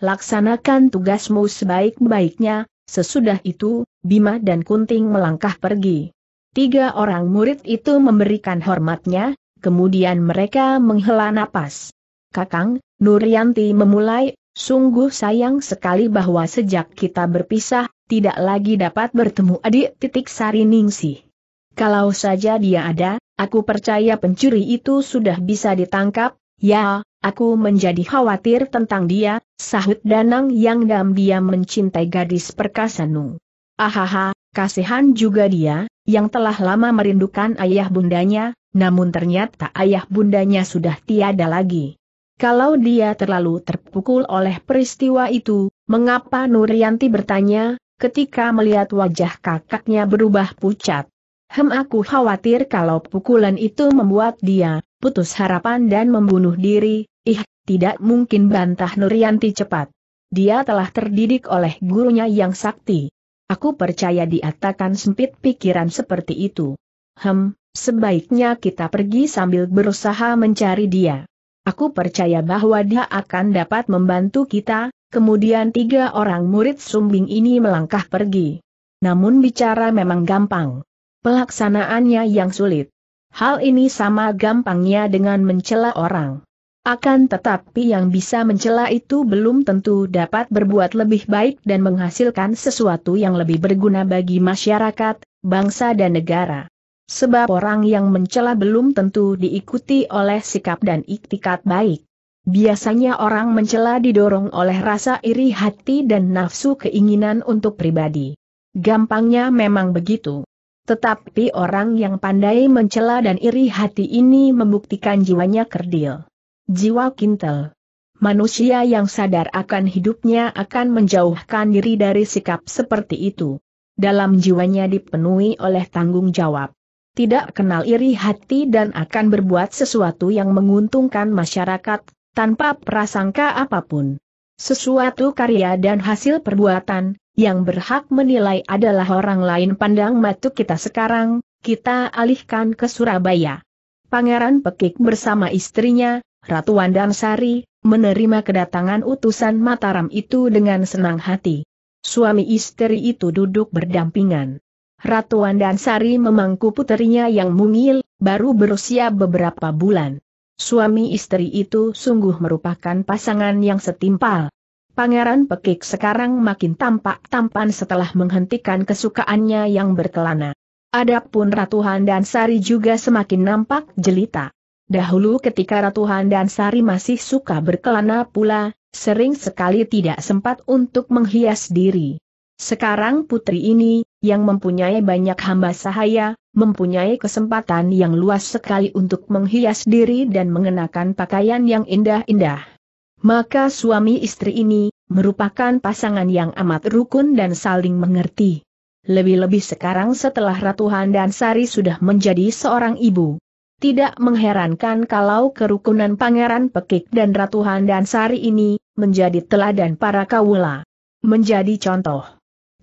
Laksanakan tugasmu sebaik-baiknya, sesudah itu, Bima dan Kunting melangkah pergi. Tiga orang murid itu memberikan hormatnya, kemudian mereka menghela napas. Kakang, Nuryanti memulai, sungguh sayang sekali bahwa sejak kita berpisah, tidak lagi dapat bertemu adik titik Sari Ningsih. Kalau saja dia ada, Aku percaya pencuri itu sudah bisa ditangkap, ya, aku menjadi khawatir tentang dia, sahut Danang yang diam dia mencintai gadis perkasa Nung. Ahaha, kasihan juga dia, yang telah lama merindukan ayah bundanya, namun ternyata ayah bundanya sudah tiada lagi. Kalau dia terlalu terpukul oleh peristiwa itu, mengapa Nurianti bertanya, ketika melihat wajah kakaknya berubah pucat? Hem aku khawatir kalau pukulan itu membuat dia putus harapan dan membunuh diri, ih, tidak mungkin bantah Nurianti cepat. Dia telah terdidik oleh gurunya yang sakti. Aku percaya diatakan sempit pikiran seperti itu. Hem, sebaiknya kita pergi sambil berusaha mencari dia. Aku percaya bahwa dia akan dapat membantu kita, kemudian tiga orang murid sumbing ini melangkah pergi. Namun bicara memang gampang pelaksanaannya yang sulit. Hal ini sama gampangnya dengan mencela orang. Akan tetapi yang bisa mencela itu belum tentu dapat berbuat lebih baik dan menghasilkan sesuatu yang lebih berguna bagi masyarakat, bangsa dan negara. Sebab orang yang mencela belum tentu diikuti oleh sikap dan iktikat baik. Biasanya orang mencela didorong oleh rasa iri hati dan nafsu keinginan untuk pribadi. Gampangnya memang begitu. Tetapi orang yang pandai mencela dan iri hati ini membuktikan jiwanya kerdil. Jiwa kintel. Manusia yang sadar akan hidupnya akan menjauhkan diri dari sikap seperti itu. Dalam jiwanya dipenuhi oleh tanggung jawab. Tidak kenal iri hati dan akan berbuat sesuatu yang menguntungkan masyarakat, tanpa prasangka apapun. Sesuatu karya dan hasil perbuatan, yang berhak menilai adalah orang lain pandang matu kita sekarang, kita alihkan ke Surabaya. Pangeran Pekik bersama istrinya, Ratu Wandansari, menerima kedatangan utusan Mataram itu dengan senang hati. Suami istri itu duduk berdampingan. Ratu Wandansari memangku putrinya yang mungil, baru berusia beberapa bulan. Suami istri itu sungguh merupakan pasangan yang setimpal. Pangeran Pekik sekarang makin tampak tampan setelah menghentikan kesukaannya yang berkelana. Adapun Ratu dan Sari juga semakin nampak jelita. Dahulu ketika Ratu dan Sari masih suka berkelana pula, sering sekali tidak sempat untuk menghias diri. Sekarang putri ini, yang mempunyai banyak hamba sahaya, mempunyai kesempatan yang luas sekali untuk menghias diri dan mengenakan pakaian yang indah-indah. Maka suami istri ini, merupakan pasangan yang amat rukun dan saling mengerti. Lebih-lebih sekarang setelah Ratu Handan Sari sudah menjadi seorang ibu. Tidak mengherankan kalau kerukunan Pangeran Pekik dan Ratu Handan Sari ini, menjadi teladan para kawula. Menjadi contoh.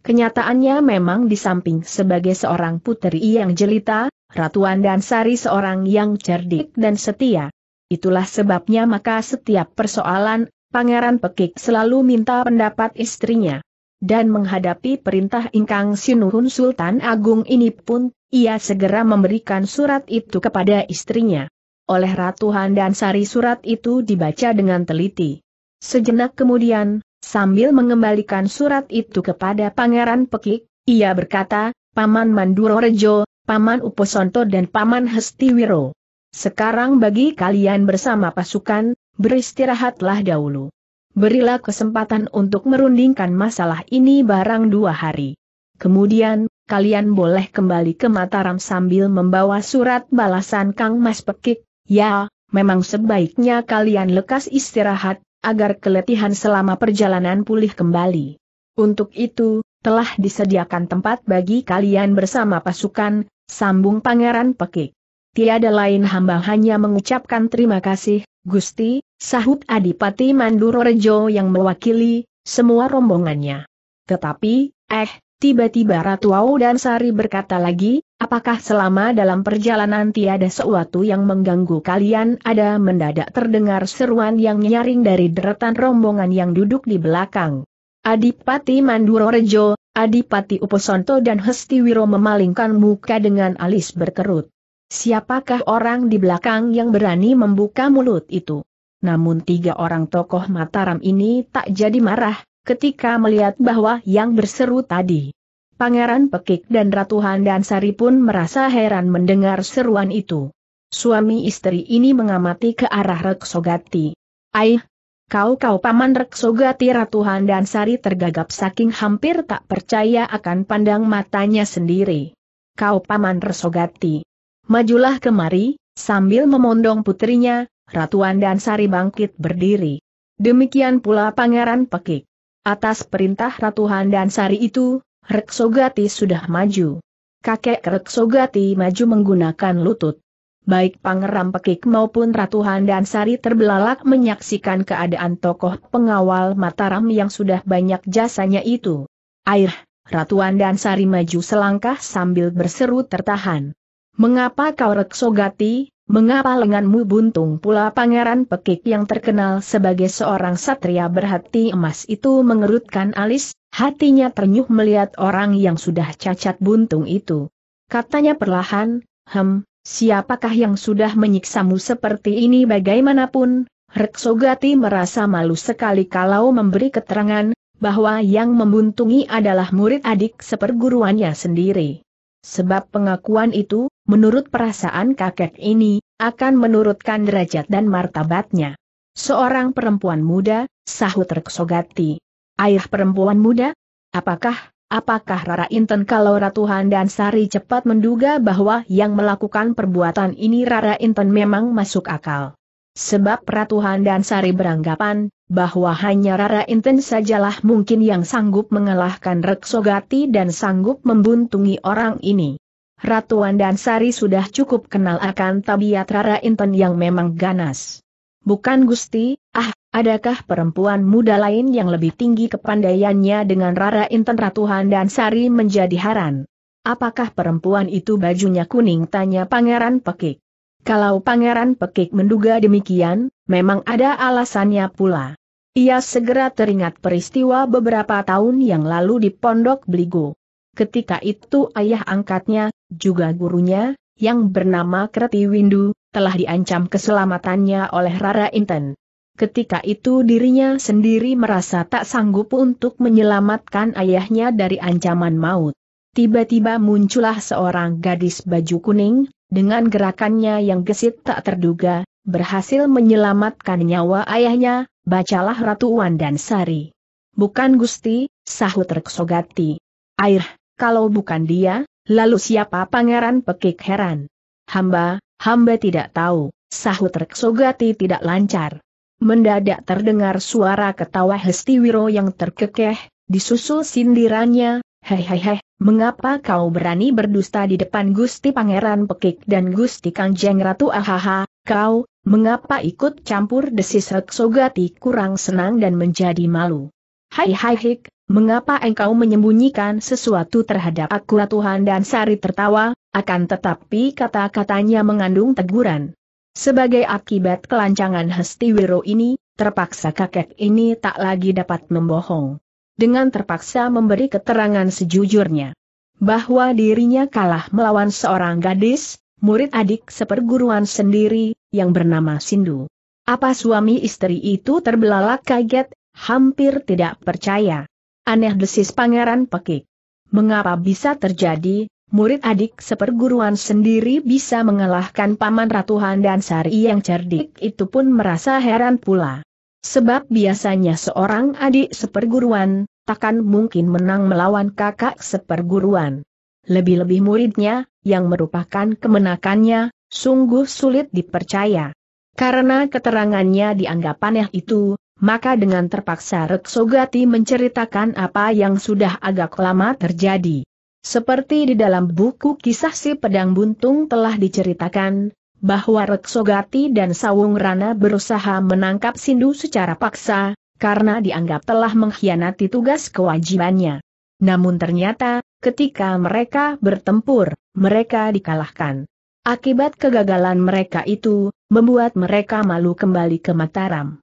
Kenyataannya memang di samping sebagai seorang puteri yang jelita, Ratu Handan Sari seorang yang cerdik dan setia. Itulah sebabnya maka setiap persoalan, Pangeran Pekik selalu minta pendapat istrinya. Dan menghadapi perintah ingkang sinuhun Sultan Agung ini pun, ia segera memberikan surat itu kepada istrinya. Oleh Ratu Handan Sari surat itu dibaca dengan teliti. Sejenak kemudian, sambil mengembalikan surat itu kepada Pangeran Pekik, ia berkata, Paman Mandurorejo, Paman Uposonto dan Paman Hestiwiro. Sekarang bagi kalian bersama pasukan, beristirahatlah dahulu. Berilah kesempatan untuk merundingkan masalah ini barang dua hari. Kemudian, kalian boleh kembali ke Mataram sambil membawa surat balasan Kang Mas Pekik, ya, memang sebaiknya kalian lekas istirahat, agar keletihan selama perjalanan pulih kembali. Untuk itu, telah disediakan tempat bagi kalian bersama pasukan, sambung Pangeran Pekik tiada lain hamba hanya mengucapkan terima kasih, Gusti, sahut Adipati Mandurorejo yang mewakili semua rombongannya. Tetapi, eh, tiba-tiba Ratu Au dan Sari berkata lagi, apakah selama dalam perjalanan tiada sesuatu yang mengganggu kalian ada mendadak terdengar seruan yang nyaring dari deretan rombongan yang duduk di belakang. Adipati Mandurorejo, Adipati Uposonto dan Hestiwiro memalingkan muka dengan alis berkerut. Siapakah orang di belakang yang berani membuka mulut itu? Namun tiga orang tokoh Mataram ini tak jadi marah, ketika melihat bahwa yang berseru tadi. Pangeran Pekik dan Ratu Handansari pun merasa heran mendengar seruan itu. Suami istri ini mengamati ke arah Reksogati. Aih, kau-kau paman Reksogati Ratu Handansari tergagap saking hampir tak percaya akan pandang matanya sendiri. Kau paman Reksogati. Majulah kemari, sambil memondong putrinya, Ratuan dan Sari bangkit berdiri. Demikian pula Pangeran Pekik. Atas perintah Ratuhan dan Sari itu, Reksogati sudah maju. Kakek Reksogati maju menggunakan lutut. Baik Pangeran Pekik maupun Ratuhan dan Sari terbelalak menyaksikan keadaan tokoh pengawal Mataram yang sudah banyak jasanya itu. Air, Ratuan dan Sari maju selangkah sambil berseru tertahan. Mengapa kau reksogati, mengapa lenganmu buntung pula pangeran pekik yang terkenal sebagai seorang satria berhati emas itu mengerutkan alis, hatinya ternyuh melihat orang yang sudah cacat buntung itu. Katanya perlahan, hem, siapakah yang sudah menyiksamu seperti ini bagaimanapun, Reksogati merasa malu sekali kalau memberi keterangan, bahwa yang membuntungi adalah murid adik seperguruannya sendiri. Sebab pengakuan itu, menurut perasaan kakek ini, akan menurutkan derajat dan martabatnya. Seorang perempuan muda, sahut Reksogati. Ayah perempuan muda? Apakah, apakah Rara Inten kalau Ratu Handan Sari cepat menduga bahwa yang melakukan perbuatan ini Rara Inten memang masuk akal? Sebab Ratu Handan Sari beranggapan, bahwa hanya Rara Inten sajalah mungkin yang sanggup mengalahkan Reksogati dan sanggup membuntungi orang ini. Ratuan dan Sari sudah cukup kenal akan tabiat Rara Inten yang memang ganas. Bukan Gusti, ah, adakah perempuan muda lain yang lebih tinggi kepandaiannya dengan Rara Inten Ratuan dan Sari menjadi haran. Apakah perempuan itu bajunya kuning tanya Pangeran Pekik. Kalau Pangeran Pekik menduga demikian, memang ada alasannya pula. Ia segera teringat peristiwa beberapa tahun yang lalu di Pondok Beligo. Ketika itu ayah angkatnya, juga gurunya, yang bernama Kreti Windu, telah diancam keselamatannya oleh Rara Inten. Ketika itu dirinya sendiri merasa tak sanggup untuk menyelamatkan ayahnya dari ancaman maut. Tiba-tiba muncullah seorang gadis baju kuning, dengan gerakannya yang gesit tak terduga, berhasil menyelamatkan nyawa ayahnya, bacalah Ratu Sari. Bukan Gusti, sahut Reksogati. Air, kalau bukan dia, lalu siapa pangeran pekik heran? Hamba, hamba tidak tahu, sahut Reksogati tidak lancar. Mendadak terdengar suara ketawa Hestiwiro yang terkekeh, disusul sindirannya, hehehe, mengapa kau berani berdusta di depan Gusti Pangeran Pekik dan Gusti Kanjeng Ratu Ahaha, kau, mengapa ikut campur desis Reksogati kurang senang dan menjadi malu. Hai hai hik, Mengapa engkau menyembunyikan sesuatu terhadap aku Tuhan dan Sari tertawa, akan tetapi kata-katanya mengandung teguran. Sebagai akibat kelancangan Hestiwiro ini, terpaksa kakek ini tak lagi dapat membohong. Dengan terpaksa memberi keterangan sejujurnya. Bahwa dirinya kalah melawan seorang gadis, murid adik seperguruan sendiri, yang bernama Sindu. Apa suami istri itu terbelalak kaget, hampir tidak percaya. Aneh desis pangeran pekik. Mengapa bisa terjadi, murid adik seperguruan sendiri bisa mengalahkan paman ratuhan dan sari yang cerdik itu pun merasa heran pula. Sebab biasanya seorang adik seperguruan, takkan mungkin menang melawan kakak seperguruan. Lebih-lebih muridnya, yang merupakan kemenakannya, sungguh sulit dipercaya. Karena keterangannya dianggap aneh itu, maka dengan terpaksa Reksogati menceritakan apa yang sudah agak lama terjadi. Seperti di dalam buku kisah si pedang buntung telah diceritakan, bahwa Reksogati dan Sawung Rana berusaha menangkap Sindu secara paksa, karena dianggap telah mengkhianati tugas kewajibannya. Namun ternyata, ketika mereka bertempur, mereka dikalahkan. Akibat kegagalan mereka itu, membuat mereka malu kembali ke Mataram.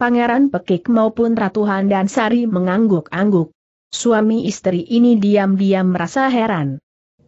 Pangeran Pekik maupun Ratu Handan Sari mengangguk-angguk. Suami istri ini diam-diam merasa heran.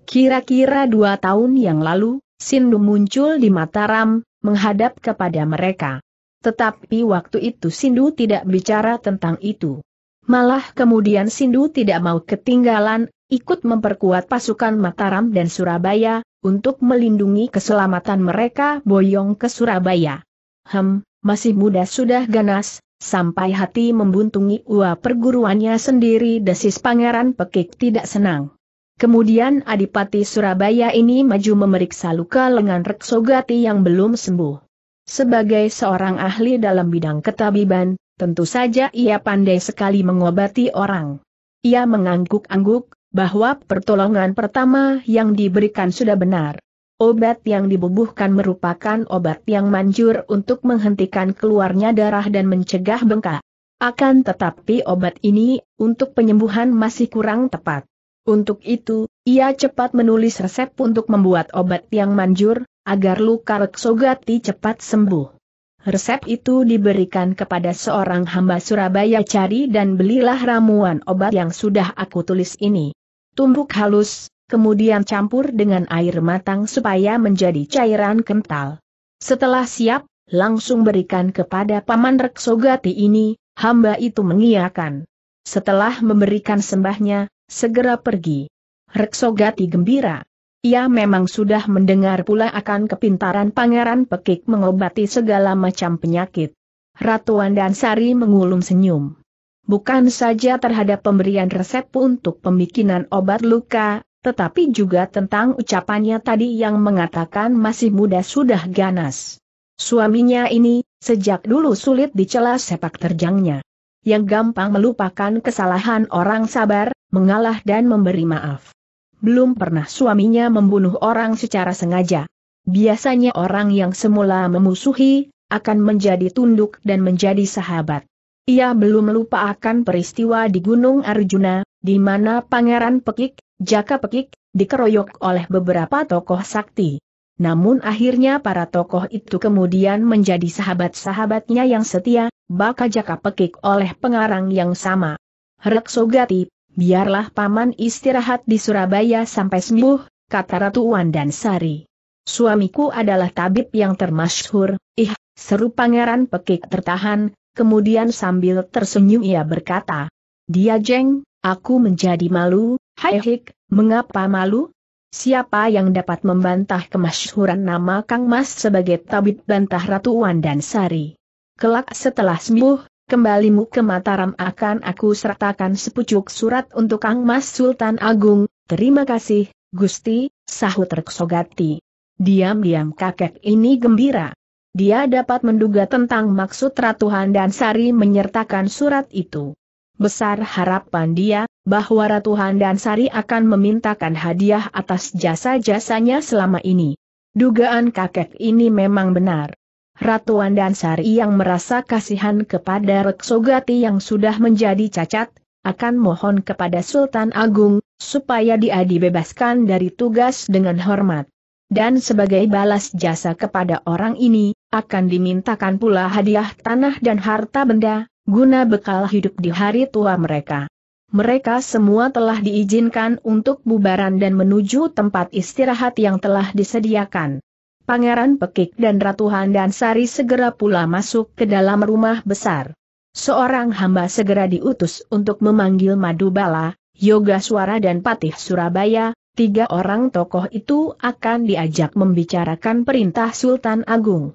Kira-kira dua tahun yang lalu, Sindu muncul di Mataram, menghadap kepada mereka. Tetapi waktu itu Sindu tidak bicara tentang itu. Malah kemudian Sindu tidak mau ketinggalan, ikut memperkuat pasukan Mataram dan Surabaya, untuk melindungi keselamatan mereka boyong ke Surabaya. Hem, masih muda sudah ganas, sampai hati membuntungi ua perguruannya sendiri desis pangeran pekik tidak senang. Kemudian Adipati Surabaya ini maju memeriksa luka lengan Reksogati yang belum sembuh. Sebagai seorang ahli dalam bidang ketabiban, tentu saja ia pandai sekali mengobati orang. Ia mengangguk-angguk, bahwa pertolongan pertama yang diberikan sudah benar. Obat yang dibubuhkan merupakan obat yang manjur untuk menghentikan keluarnya darah dan mencegah bengkak. Akan tetapi obat ini, untuk penyembuhan masih kurang tepat. Untuk itu, ia cepat menulis resep untuk membuat obat yang manjur, agar luka Reksogati cepat sembuh. Resep itu diberikan kepada seorang hamba Surabaya cari dan belilah ramuan obat yang sudah aku tulis ini. Tumbuk halus, kemudian campur dengan air matang supaya menjadi cairan kental. Setelah siap, langsung berikan kepada Paman Reksogati ini, hamba itu mengiakan. Setelah memberikan sembahnya, segera pergi. Reksogati gembira. Ia memang sudah mendengar pula akan kepintaran Pangeran Pekik mengobati segala macam penyakit. Ratu Andansari mengulum senyum. Bukan saja terhadap pemberian resep untuk pembikinan obat luka, tetapi juga tentang ucapannya tadi yang mengatakan masih muda sudah ganas. Suaminya ini, sejak dulu sulit dicela sepak terjangnya. Yang gampang melupakan kesalahan orang sabar, mengalah dan memberi maaf. Belum pernah suaminya membunuh orang secara sengaja. Biasanya orang yang semula memusuhi, akan menjadi tunduk dan menjadi sahabat. Ia belum lupa akan peristiwa di Gunung Arjuna, di mana Pangeran Pekik, jaka pekik, dikeroyok oleh beberapa tokoh sakti. Namun akhirnya para tokoh itu kemudian menjadi sahabat-sahabatnya yang setia, baka jaka pekik oleh pengarang yang sama. Reksogati, biarlah paman istirahat di Surabaya sampai sembuh, kata Ratu dan Sari. Suamiku adalah tabib yang termasyhur, ih, seru pangeran pekik tertahan, kemudian sambil tersenyum ia berkata. Dia jeng, Aku menjadi malu, Haihik, mengapa malu? Siapa yang dapat membantah kemasyhuran nama Kang Mas sebagai tabib bantah Ratu Wandan Sari? Kelak setelah sembuh, kembalimu ke Mataram akan aku sertakan sepucuk surat untuk Kang Mas Sultan Agung, terima kasih, Gusti, sahut Reksogati. Diam-diam kakek ini gembira. Dia dapat menduga tentang maksud Ratu Sari menyertakan surat itu. Besar harapan dia, bahwa Ratu Handansari akan memintakan hadiah atas jasa-jasanya selama ini. Dugaan kakek ini memang benar. Ratu Handansari yang merasa kasihan kepada Reksogati yang sudah menjadi cacat, akan mohon kepada Sultan Agung, supaya dia dibebaskan dari tugas dengan hormat. Dan sebagai balas jasa kepada orang ini, akan dimintakan pula hadiah tanah dan harta benda, guna bekal hidup di hari tua mereka. Mereka semua telah diizinkan untuk bubaran dan menuju tempat istirahat yang telah disediakan. Pangeran Pekik dan Ratu Handan Sari segera pula masuk ke dalam rumah besar. Seorang hamba segera diutus untuk memanggil Madubala, Yoga Suara dan Patih Surabaya, tiga orang tokoh itu akan diajak membicarakan perintah Sultan Agung.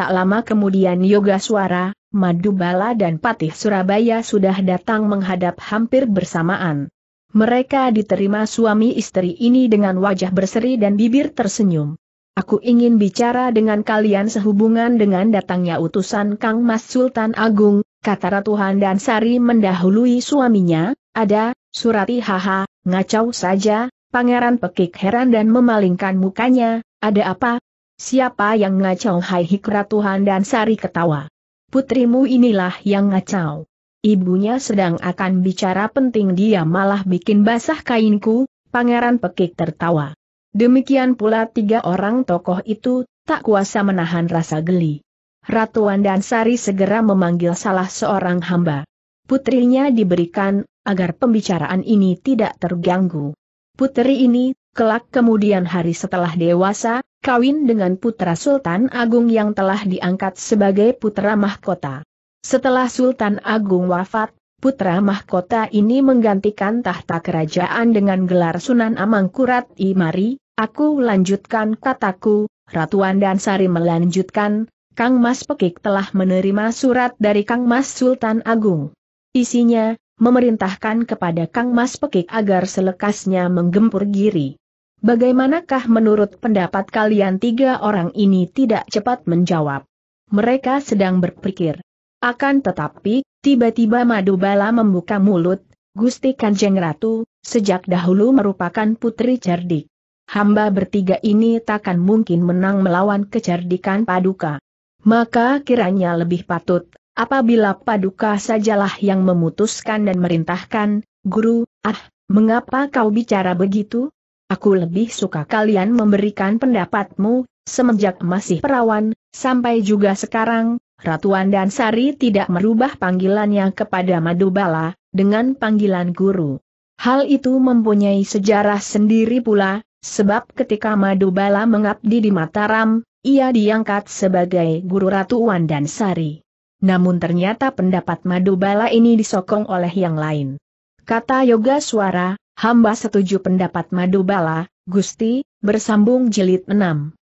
Tak lama kemudian Yoga Suara, Madubala dan Patih Surabaya sudah datang menghadap hampir bersamaan. Mereka diterima suami istri ini dengan wajah berseri dan bibir tersenyum. Aku ingin bicara dengan kalian sehubungan dengan datangnya utusan Kang Mas Sultan Agung, kata Ratu dan Sari mendahului suaminya, ada, surati haha, ngacau saja, Pangeran Pekik heran dan memalingkan mukanya, ada apa, Siapa yang ngacau hai Tuhan dan sari ketawa? Putrimu inilah yang ngacau. Ibunya sedang akan bicara penting dia malah bikin basah kainku, pangeran pekik tertawa. Demikian pula tiga orang tokoh itu, tak kuasa menahan rasa geli. Ratuan dan Sari segera memanggil salah seorang hamba. Putrinya diberikan, agar pembicaraan ini tidak terganggu. Putri ini kelak kemudian hari setelah dewasa, kawin dengan putra Sultan Agung yang telah diangkat sebagai putra mahkota. Setelah Sultan Agung wafat, putra mahkota ini menggantikan tahta kerajaan dengan gelar Sunan Amangkurat I Mari, aku lanjutkan kataku, Ratuan dan Sari melanjutkan, Kang Mas Pekik telah menerima surat dari Kang Mas Sultan Agung. Isinya, memerintahkan kepada Kang Mas Pekik agar selekasnya menggempur giri. Bagaimanakah menurut pendapat kalian tiga orang ini tidak cepat menjawab? Mereka sedang berpikir. Akan tetapi, tiba-tiba Madubala membuka mulut, Gusti Kanjeng Ratu, sejak dahulu merupakan putri cerdik. Hamba bertiga ini takkan mungkin menang melawan kecerdikan paduka. Maka kiranya lebih patut Apabila paduka sajalah yang memutuskan dan merintahkan, guru, ah, mengapa kau bicara begitu? Aku lebih suka kalian memberikan pendapatmu, semenjak masih perawan, sampai juga sekarang, Ratu Andansari tidak merubah panggilannya kepada Madubala, dengan panggilan guru. Hal itu mempunyai sejarah sendiri pula, sebab ketika Madubala mengabdi di Mataram, ia diangkat sebagai guru Ratu Sari. Namun ternyata pendapat Madubala ini disokong oleh yang lain. Kata Yoga Suara, hamba setuju pendapat Madubala, Gusti, bersambung jilid 6.